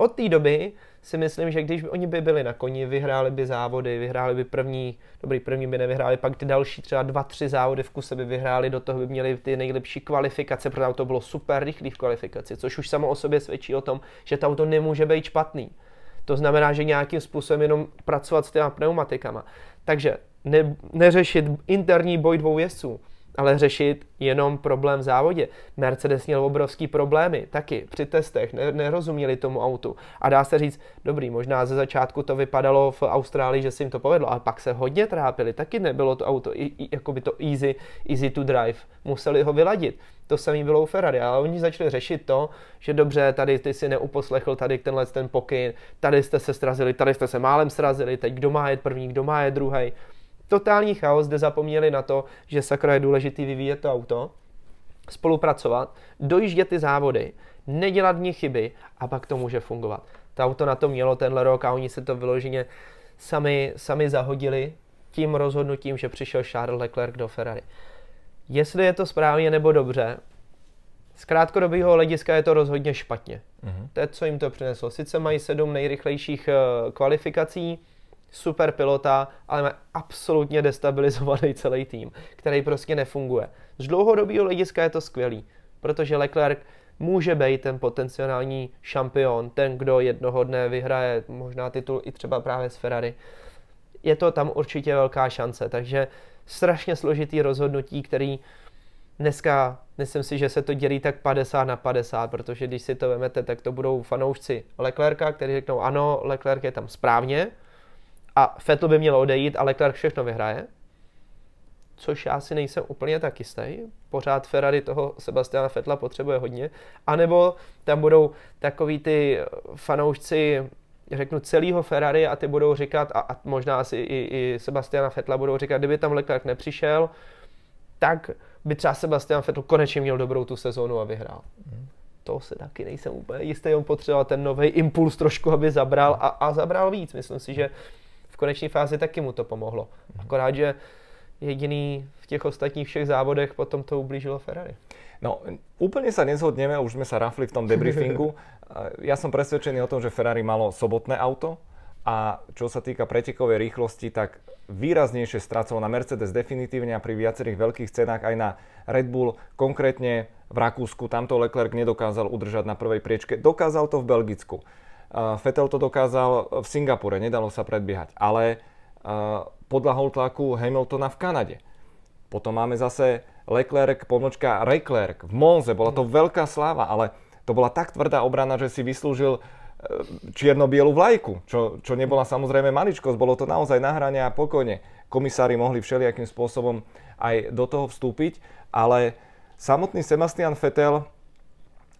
od té doby si myslím, že když by oni by byli na koni, vyhráli by závody, vyhráli by první, dobrý první by nevyhráli, pak ty další třeba dva, tři závody v kuse by vyhráli, do toho by měli ty nejlepší kvalifikace, protože auto bylo super rychlý v kvalifikaci, což už samo o sobě svědčí o tom, že to auto nemůže být špatný. To znamená, že nějakým způsobem jenom pracovat s těma pneumatikama. Takže ne, neřešit interní boj dvou jezdců, ale řešit jenom problém v závodě. Mercedes měl obrovský problémy taky při testech, ne- nerozuměli tomu autu. A dá se říct, dobrý, možná ze začátku to vypadalo v Austrálii, že se jim to povedlo, ale pak se hodně trápili, taky nebylo to auto i, i, jako to easy, easy to drive, museli ho vyladit. To mi bylo u Ferrari, ale oni začali řešit to, že dobře, tady ty si neuposlechl tady tenhle ten pokyn, tady jste se srazili, tady jste se málem srazili, teď kdo má jet první, kdo má jet druhý Totální chaos, kde zapomněli na to, že sakra je důležitý vyvíjet to auto, spolupracovat, dojíždět ty závody, nedělat v nich chyby a pak to může fungovat. To auto na to mělo tenhle rok a oni se to vyloženě sami, sami zahodili tím rozhodnutím, že přišel Charles Leclerc do Ferrari. Jestli je to správně nebo dobře, z krátkodobého hlediska je to rozhodně špatně. Mm-hmm. To je, co jim to přineslo. Sice mají sedm nejrychlejších eh, kvalifikací, super pilota, ale má absolutně destabilizovaný celý tým, který prostě nefunguje. Z dlouhodobého hlediska je to skvělý, protože Leclerc může být ten potenciální šampion, ten, kdo jednoho dne vyhraje možná titul i třeba právě s Ferrari. Je to tam určitě velká šance, takže strašně složitý rozhodnutí, který dneska, myslím si, že se to dělí tak 50 na 50, protože když si to vemete, tak to budou fanoušci Leclerca, kteří řeknou ano, Leclerc je tam správně, a Vettel by měl odejít a Leclerc všechno vyhraje, což já si nejsem úplně tak jistý. Pořád Ferrari toho Sebastiana Fetla potřebuje hodně. A nebo tam budou takový ty fanoušci, řeknu, celého Ferrari a ty budou říkat, a, a možná asi i, i Sebastiana Fetla budou říkat, kdyby tam Leclerc nepřišel, tak by třeba Sebastian Vettel konečně měl dobrou tu sezónu a vyhrál. Hmm. To se taky nejsem úplně jistý, on potřeboval ten nový impuls trošku, aby zabral a, a zabral víc. Myslím si, že koneční fázi taky mu to pomohlo. Mhm. Akorát, že jediný v těch ostatních všech závodech potom to ublížilo Ferrari. No, úplne sa nezhodneme, už sme sa rafli v tom debriefingu. Eh, ja som presvedčený o tom, že Ferrari malo sobotné auto a čo sa týka pretekovej rýchlosti, tak výraznejšie strácalo na Mercedes definitívne a pri viacerých veľkých cenách aj na Red Bull, konkrétne v Rakúsku. Tamto Leclerc nedokázal udržať na prvej priečke. Dokázal to v Belgicku. Fetel to dokázal v Singapure, nedalo sa predbiehať, ale podlahol tlaku Hamiltona v Kanade. Potom máme zase Leclerc, pomočka Reclerc v Monze, bola to veľká sláva, ale to bola tak tvrdá obrana, že si vyslúžil e, čierno-bielu vlajku, čo, čo nebola samozrejme maličkosť, bolo to naozaj nahrania a pokojne. Komisári mohli všelijakým spôsobom aj do toho vstúpiť, ale samotný Sebastian Fetel,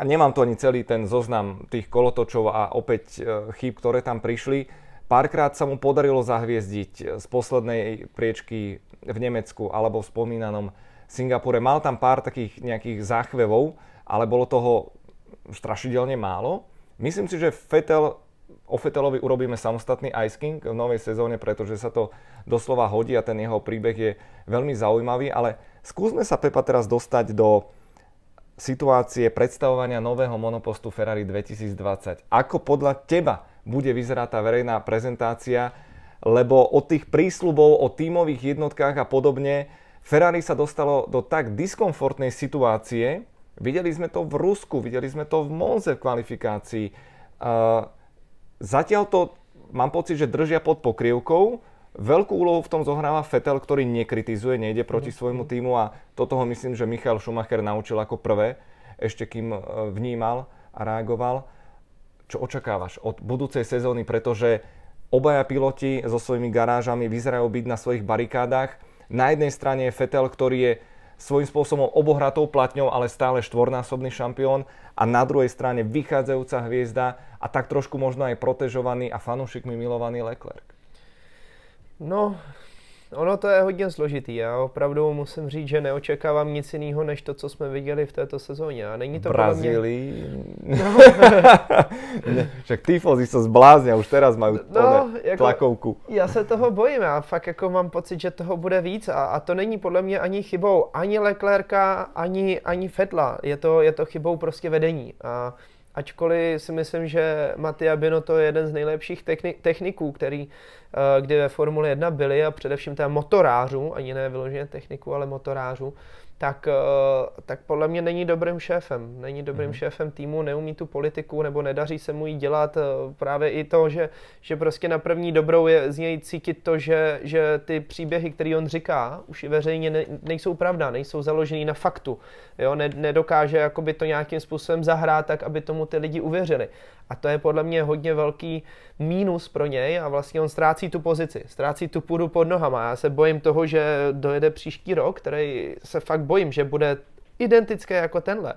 a nemám tu ani celý ten zoznam tých kolotočov a opäť e, chýb, ktoré tam prišli. Párkrát sa mu podarilo zahviezdiť z poslednej priečky v Nemecku alebo v spomínanom Singapure. Mal tam pár takých nejakých záchvevov, ale bolo toho strašidelne málo. Myslím si, že Fetel, o Fetelovi urobíme samostatný Ice King v novej sezóne, pretože sa to doslova hodí a ten jeho príbeh je veľmi zaujímavý, ale skúsme sa Pepa teraz dostať do situácie predstavovania nového monopostu Ferrari 2020. Ako podľa teba bude vyzerať tá verejná prezentácia, lebo od tých prísľubov o tímových jednotkách a podobne Ferrari sa dostalo do tak diskomfortnej situácie, videli sme to v Rusku, videli sme to v Monze v kvalifikácii. Uh, zatiaľ to mám pocit, že držia pod pokrievkou, Veľkú úlohu v tom zohráva Fetel, ktorý nekritizuje, nejde proti mhm. svojmu týmu a toto ho myslím, že Michal Schumacher naučil ako prvé, ešte kým eh, vnímal a reagoval. Čo očakávaš od budúcej sezóny, pretože obaja piloti so svojimi garážami vyzerajú byť na svojich barikádach. Na jednej strane je Fetel, ktorý je svojím spôsobom obohratou platňou, ale stále štvornásobný šampión a na druhej strane vychádzajúca hviezda a tak trošku možno aj protežovaný a fanúšikmi milovaný Leclerc. No, ono to je hodně složitý. Já opravdu musím říct, že neočekávám nic jiného, než to, co jsme viděli v této sezóně. A není to Brazílii. Mě... No. ne, však tyfozy se zblázně, už teraz mají no, jako, tlakovku. Já se toho bojím, já fakt jako mám pocit, že toho bude víc a, a to není podle mě ani chybou ani Leclerka, ani, ani Fedla. Je to, je to chybou prostě vedení. A Ačkoliv si myslím, že Mattia Binotto je jeden z nejlepších techniků, který eh, kdy ve Formule 1 byli a především tam motorářů, ani ne vyloženě techniku, ale motorářů, tak, eh, tak podle mě není dobrým šéfem. Není dobrým mm-hmm. šéfem týmu, neumí tu politiku, nebo nedaří se mu ji dělat. Eh, právě i to, že, že prostě na první dobrou je z něj cítit to, že, že ty příběhy, které on říká, už i veřejně ne, nejsou pravda, nejsou založený na faktu. Jo? Ne, nedokáže jakoby to nějakým způsobem zahrát tak, aby tomu ty lidi uvěřili. A to je podle mě hodně velký mínus pro něj a vlastně on ztrácí tu pozici, ztrácí tu půdu pod nohama. Já se bojím toho, že dojede příští rok, který se fakt bojím, že bude identické jako tenhle.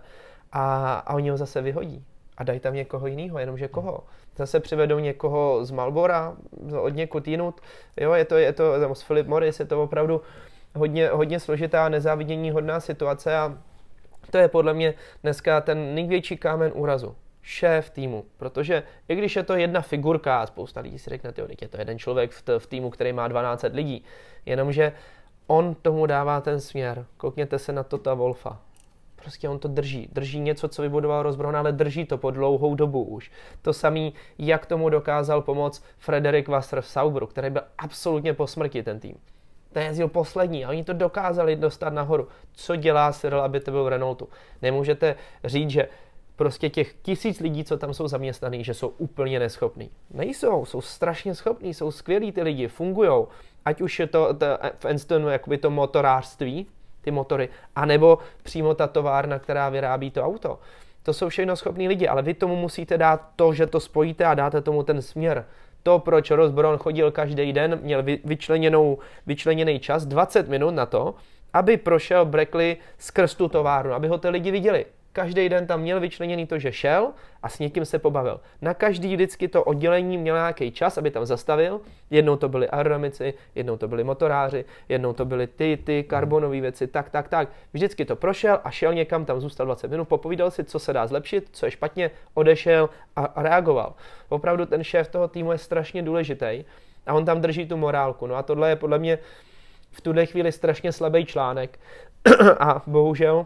A, a oni ho zase vyhodí a dají tam někoho jiného, jenomže koho. Zase přivedou někoho z Malbora, od někud jinut. Jo, je to, je to, nebo z Philip Morris, je to opravdu hodně, hodně složitá, nezávidění hodná situace a to je podle mě dneska ten největší kámen úrazu. Šéf týmu, protože i když je to jedna figurka, spousta lidí si řekne, že je to jeden člověk v, t- v týmu, který má 12 lidí, jenomže uh, on tomu dává ten směr. Koukněte se na to ta Wolfa. Prostě on to drží. Drží něco, co vybudoval Rozbron, ale drží to po dlouhou dobu už. To samý, jak tomu dokázal pomoct Frederik Wasser v Saubru, který byl absolutně po smrti ten tým. Ten jezdil poslední a oni to dokázali dostat nahoru. Co dělá Cyril, aby to byl v Renaultu? Nemůžete říct, že prostě těch tisíc lidí, co tam jsou zaměstnaný, že jsou úplně neschopní. Nejsou, jsou strašně schopní, jsou skvělí ty lidi, fungují ať už je to, to eh, v Enstonu jakoby to motorářství, ty motory, anebo přímo ta továrna, která vyrábí to auto. To jsou všechno schopní lidi, ale vy tomu musíte dát to, že to spojíte a dáte tomu ten směr. To, proč Rozbron chodil každý den, měl vyčleněnou, vyčleněný čas, 20 minut na to, aby prošel Brekly skrz tu továrnu, aby ho ty lidi viděli. Každý den tam měl vyčleněný to, že šel a s někým se pobavil. Na každý vždycky to oddělení měl nějaký čas, aby tam zastavil. Jednou to byli aerodynamici, jednou to byli motoráři, jednou to byly ty, ty, karbonové věci, tak, tak, tak. Vždycky to prošel a šel někam, tam zůstal 20 minut, popovídal si, co se dá zlepšit, co je špatně, odešel a, a reagoval. Opravdu ten šéf toho týmu je strašně důležitý a on tam drží tu morálku. No a tohle je podle mě v tuhle chvíli strašně slabý článek a bohužel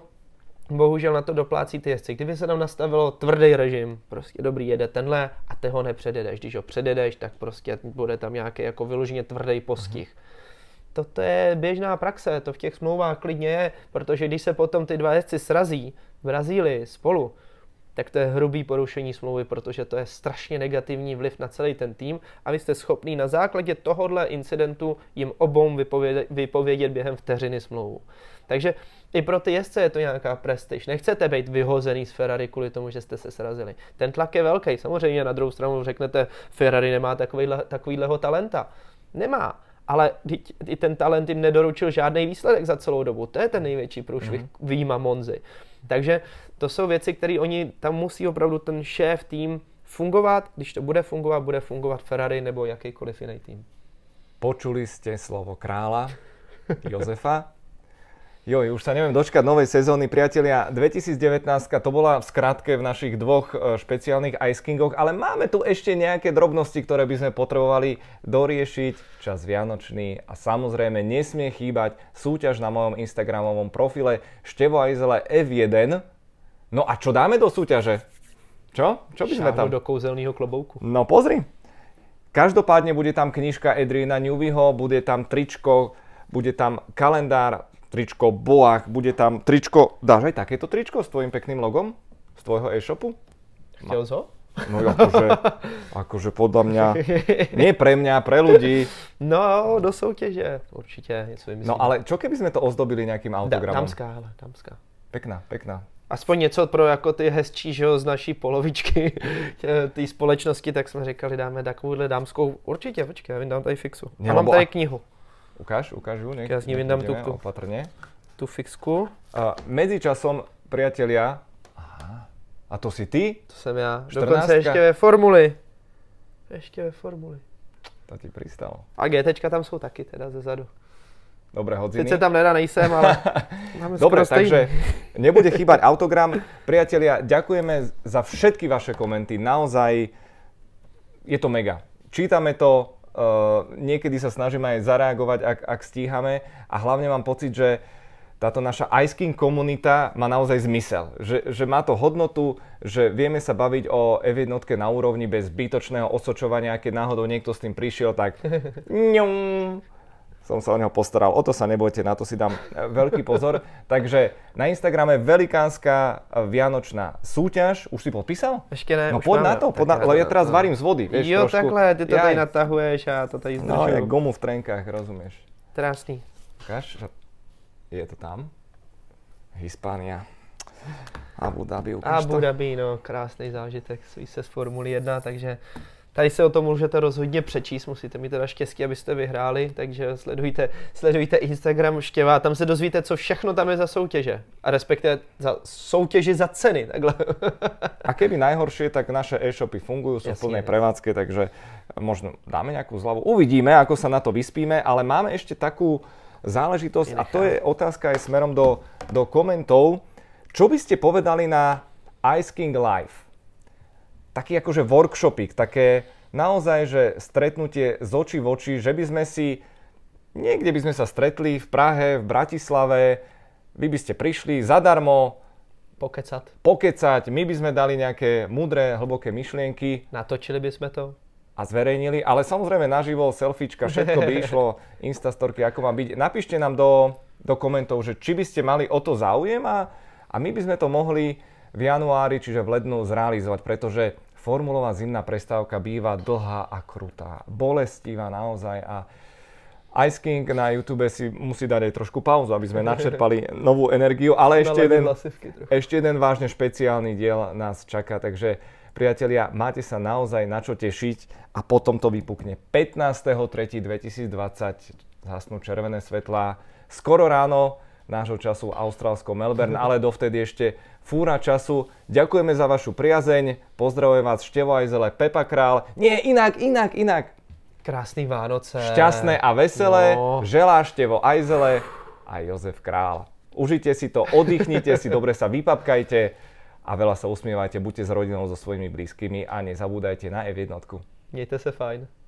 bohužel na to doplácí ty jezdci. Kdyby se tam nastavilo tvrdý režim, prostě dobrý, jede tenhle a ty ho nepředjedeš. Když ho předjedeš, tak prostě bude tam nějaký jako vyloženě tvrdý mhm. postih. To je běžná praxe, to v těch smlouvách klidně je, protože když se potom ty dva jezdci srazí v Brazílii spolu, tak to je hrubý porušení smlouvy, protože to je strašně negativní vliv na celý ten tým a vy jste schopný na základě tohohle incidentu jim obou vypovědět, vypovědět během vteřiny smlouvu. Takže i pro ty jezdce je to nějaká prestiž. Nechcete být vyhozený z Ferrari kvůli tomu, že jste se srazili. Ten tlak je velký. Samozřejmě na druhou stranu řeknete, Ferrari nemá takovýhle, takovýhleho talenta. Nemá ale i ten talent jim nedoručil žádný výsledek za celou dobu. To je ten největší průšvih mm-hmm. výjima Monzy. Takže to jsou věci, které oni, tam musí opravdu ten šéf, tým fungovat, když to bude fungovat, bude fungovat Ferrari nebo jakýkoliv jiný tým. Počuli jste slovo krála Josefa. Joj, už sa neviem dočkať novej sezóny, priatelia. 2019 to bola v skratke v našich dvoch e, špeciálnych Ice Kingoch, ale máme tu ešte nejaké drobnosti, ktoré by sme potrebovali doriešiť. Čas vianočný a samozrejme nesmie chýbať súťaž na mojom Instagramovom profile Števo Ajzele F1. No a čo dáme do súťaže? Čo? Čo by sme tam? do kouzelného klobouku. No pozri. Každopádne bude tam knižka Edrina Newbyho, bude tam tričko, bude tam kalendár, tričko Boach, bude tam tričko, dáš aj takéto tričko s tvojim pekným logom z tvojho e-shopu? Chtěl jsi ho? No, no akože, akože podľa mňa, nie pre mňa, pre ľudí. No, do soutěže určitě něco No ale čo keby sme to ozdobili nějakým autogramem? Dámská, ale hele, Pekná, pekná. Aspoň něco pro jako ty hezčí, že jo, z naší polovičky té společnosti, tak jsme říkali, dáme takovouhle dámskou, určitě, počkej, já vím, dám tady fixu. Já mám tady knihu. Ukáž, ukáž ju. Nech, ja s ním vydám tú, tú, tú fixku. A medzičasom, priatelia, aha, a to si ty? To som ja. 14. Dokonce ešte ve formuli. Ešte ve formuli. To ti pristalo. A GT tam sú taky teda zadu. Dobré Teď Se tam nedá nejsem, ale máme Dobre, takže nebude chýbať autogram. Priatelia, ďakujeme za všetky vaše komenty. Naozaj je to mega. Čítame to, Eh, niekedy sa snažím aj zareagovať, ak, ak stíhame a hlavne mám pocit, že táto naša Ice King komunita má naozaj zmysel. Že, že má to hodnotu, že vieme sa baviť o F1 na úrovni bez zbytočného osočovania, keď náhodou niekto s tým prišiel, tak ňum, som sa o neho postaral. O to sa nebojte, na to si dám e, veľký pozor. Takže na Instagrame velikánska e, vianočná súťaž. Už si podpísal? Ešte ne. No pod na to, pod na, ale ja teraz varím z vody. jo, trošku. takhle, ty to tady natahuješ a to tady zdržujú. No, jak gomu v trenkách, rozumieš? Krásný. Ukáž, je to tam? Hispánia. Abu Dhabi, ukáž Abu Dhabi, no, krásný zážitek, se z Formuly 1, takže Tady se o tom můžete rozhodně přečíst, musíte mít teda štěstí, abyste vyhráli, takže sledujte, sledujte Instagram Štěva, tam se dozvíte, co všechno tam je za soutěže. A respektive za soutěži za ceny, takhle. A keby nejhorší, tak naše e-shopy fungují, jsou v plné no. prevádzke, takže možno dáme nějakou zlavu. Uvidíme, ako se na to vyspíme, ale máme ještě takou záležitost a to je otázka aj smerom do, do komentů. Čo byste povedali na Ice King Live? taký akože workshopik, také naozaj, že stretnutie z očí v oči, že by sme si, niekde by sme sa stretli v Prahe, v Bratislave, vy by ste prišli zadarmo, Pokecat? Pokecať, my by sme dali nejaké mudré, hlboké myšlienky. Natočili by sme to. A zverejnili, ale samozrejme naživo, selfiečka, všetko by išlo, instastorky, ako má byť. Napíšte nám do, do komentov, že či by ste mali o to záujem a, a my by sme to mohli v januári, čiže v lednu zrealizovať, pretože formulová zimná prestávka býva dlhá a krutá. Bolestivá naozaj a Ice King na YouTube si musí dať aj trošku pauzu, aby sme načerpali novú energiu, ale ešte jeden, ešte jeden vážne špeciálny diel nás čaká, takže priatelia, máte sa naozaj na čo tešiť a potom to vypukne. 15.3.2020 zhasnú červené svetlá, skoro ráno, nášho času Austrálsko Melbourne, ale dovtedy ešte fúra času. Ďakujeme za vašu priazeň, pozdravujem vás Števo Ajzele, Pepa Král. Nie, inak, inak, inak. Krásný Vánoce. Šťastné a veselé. No. Želá Števo Ajzele a Jozef Král. Užite si to, oddychnite si, dobre sa vypapkajte a veľa sa usmievajte, buďte s rodinou, so svojimi blízkymi a nezabúdajte na F1. Mějte se fajn.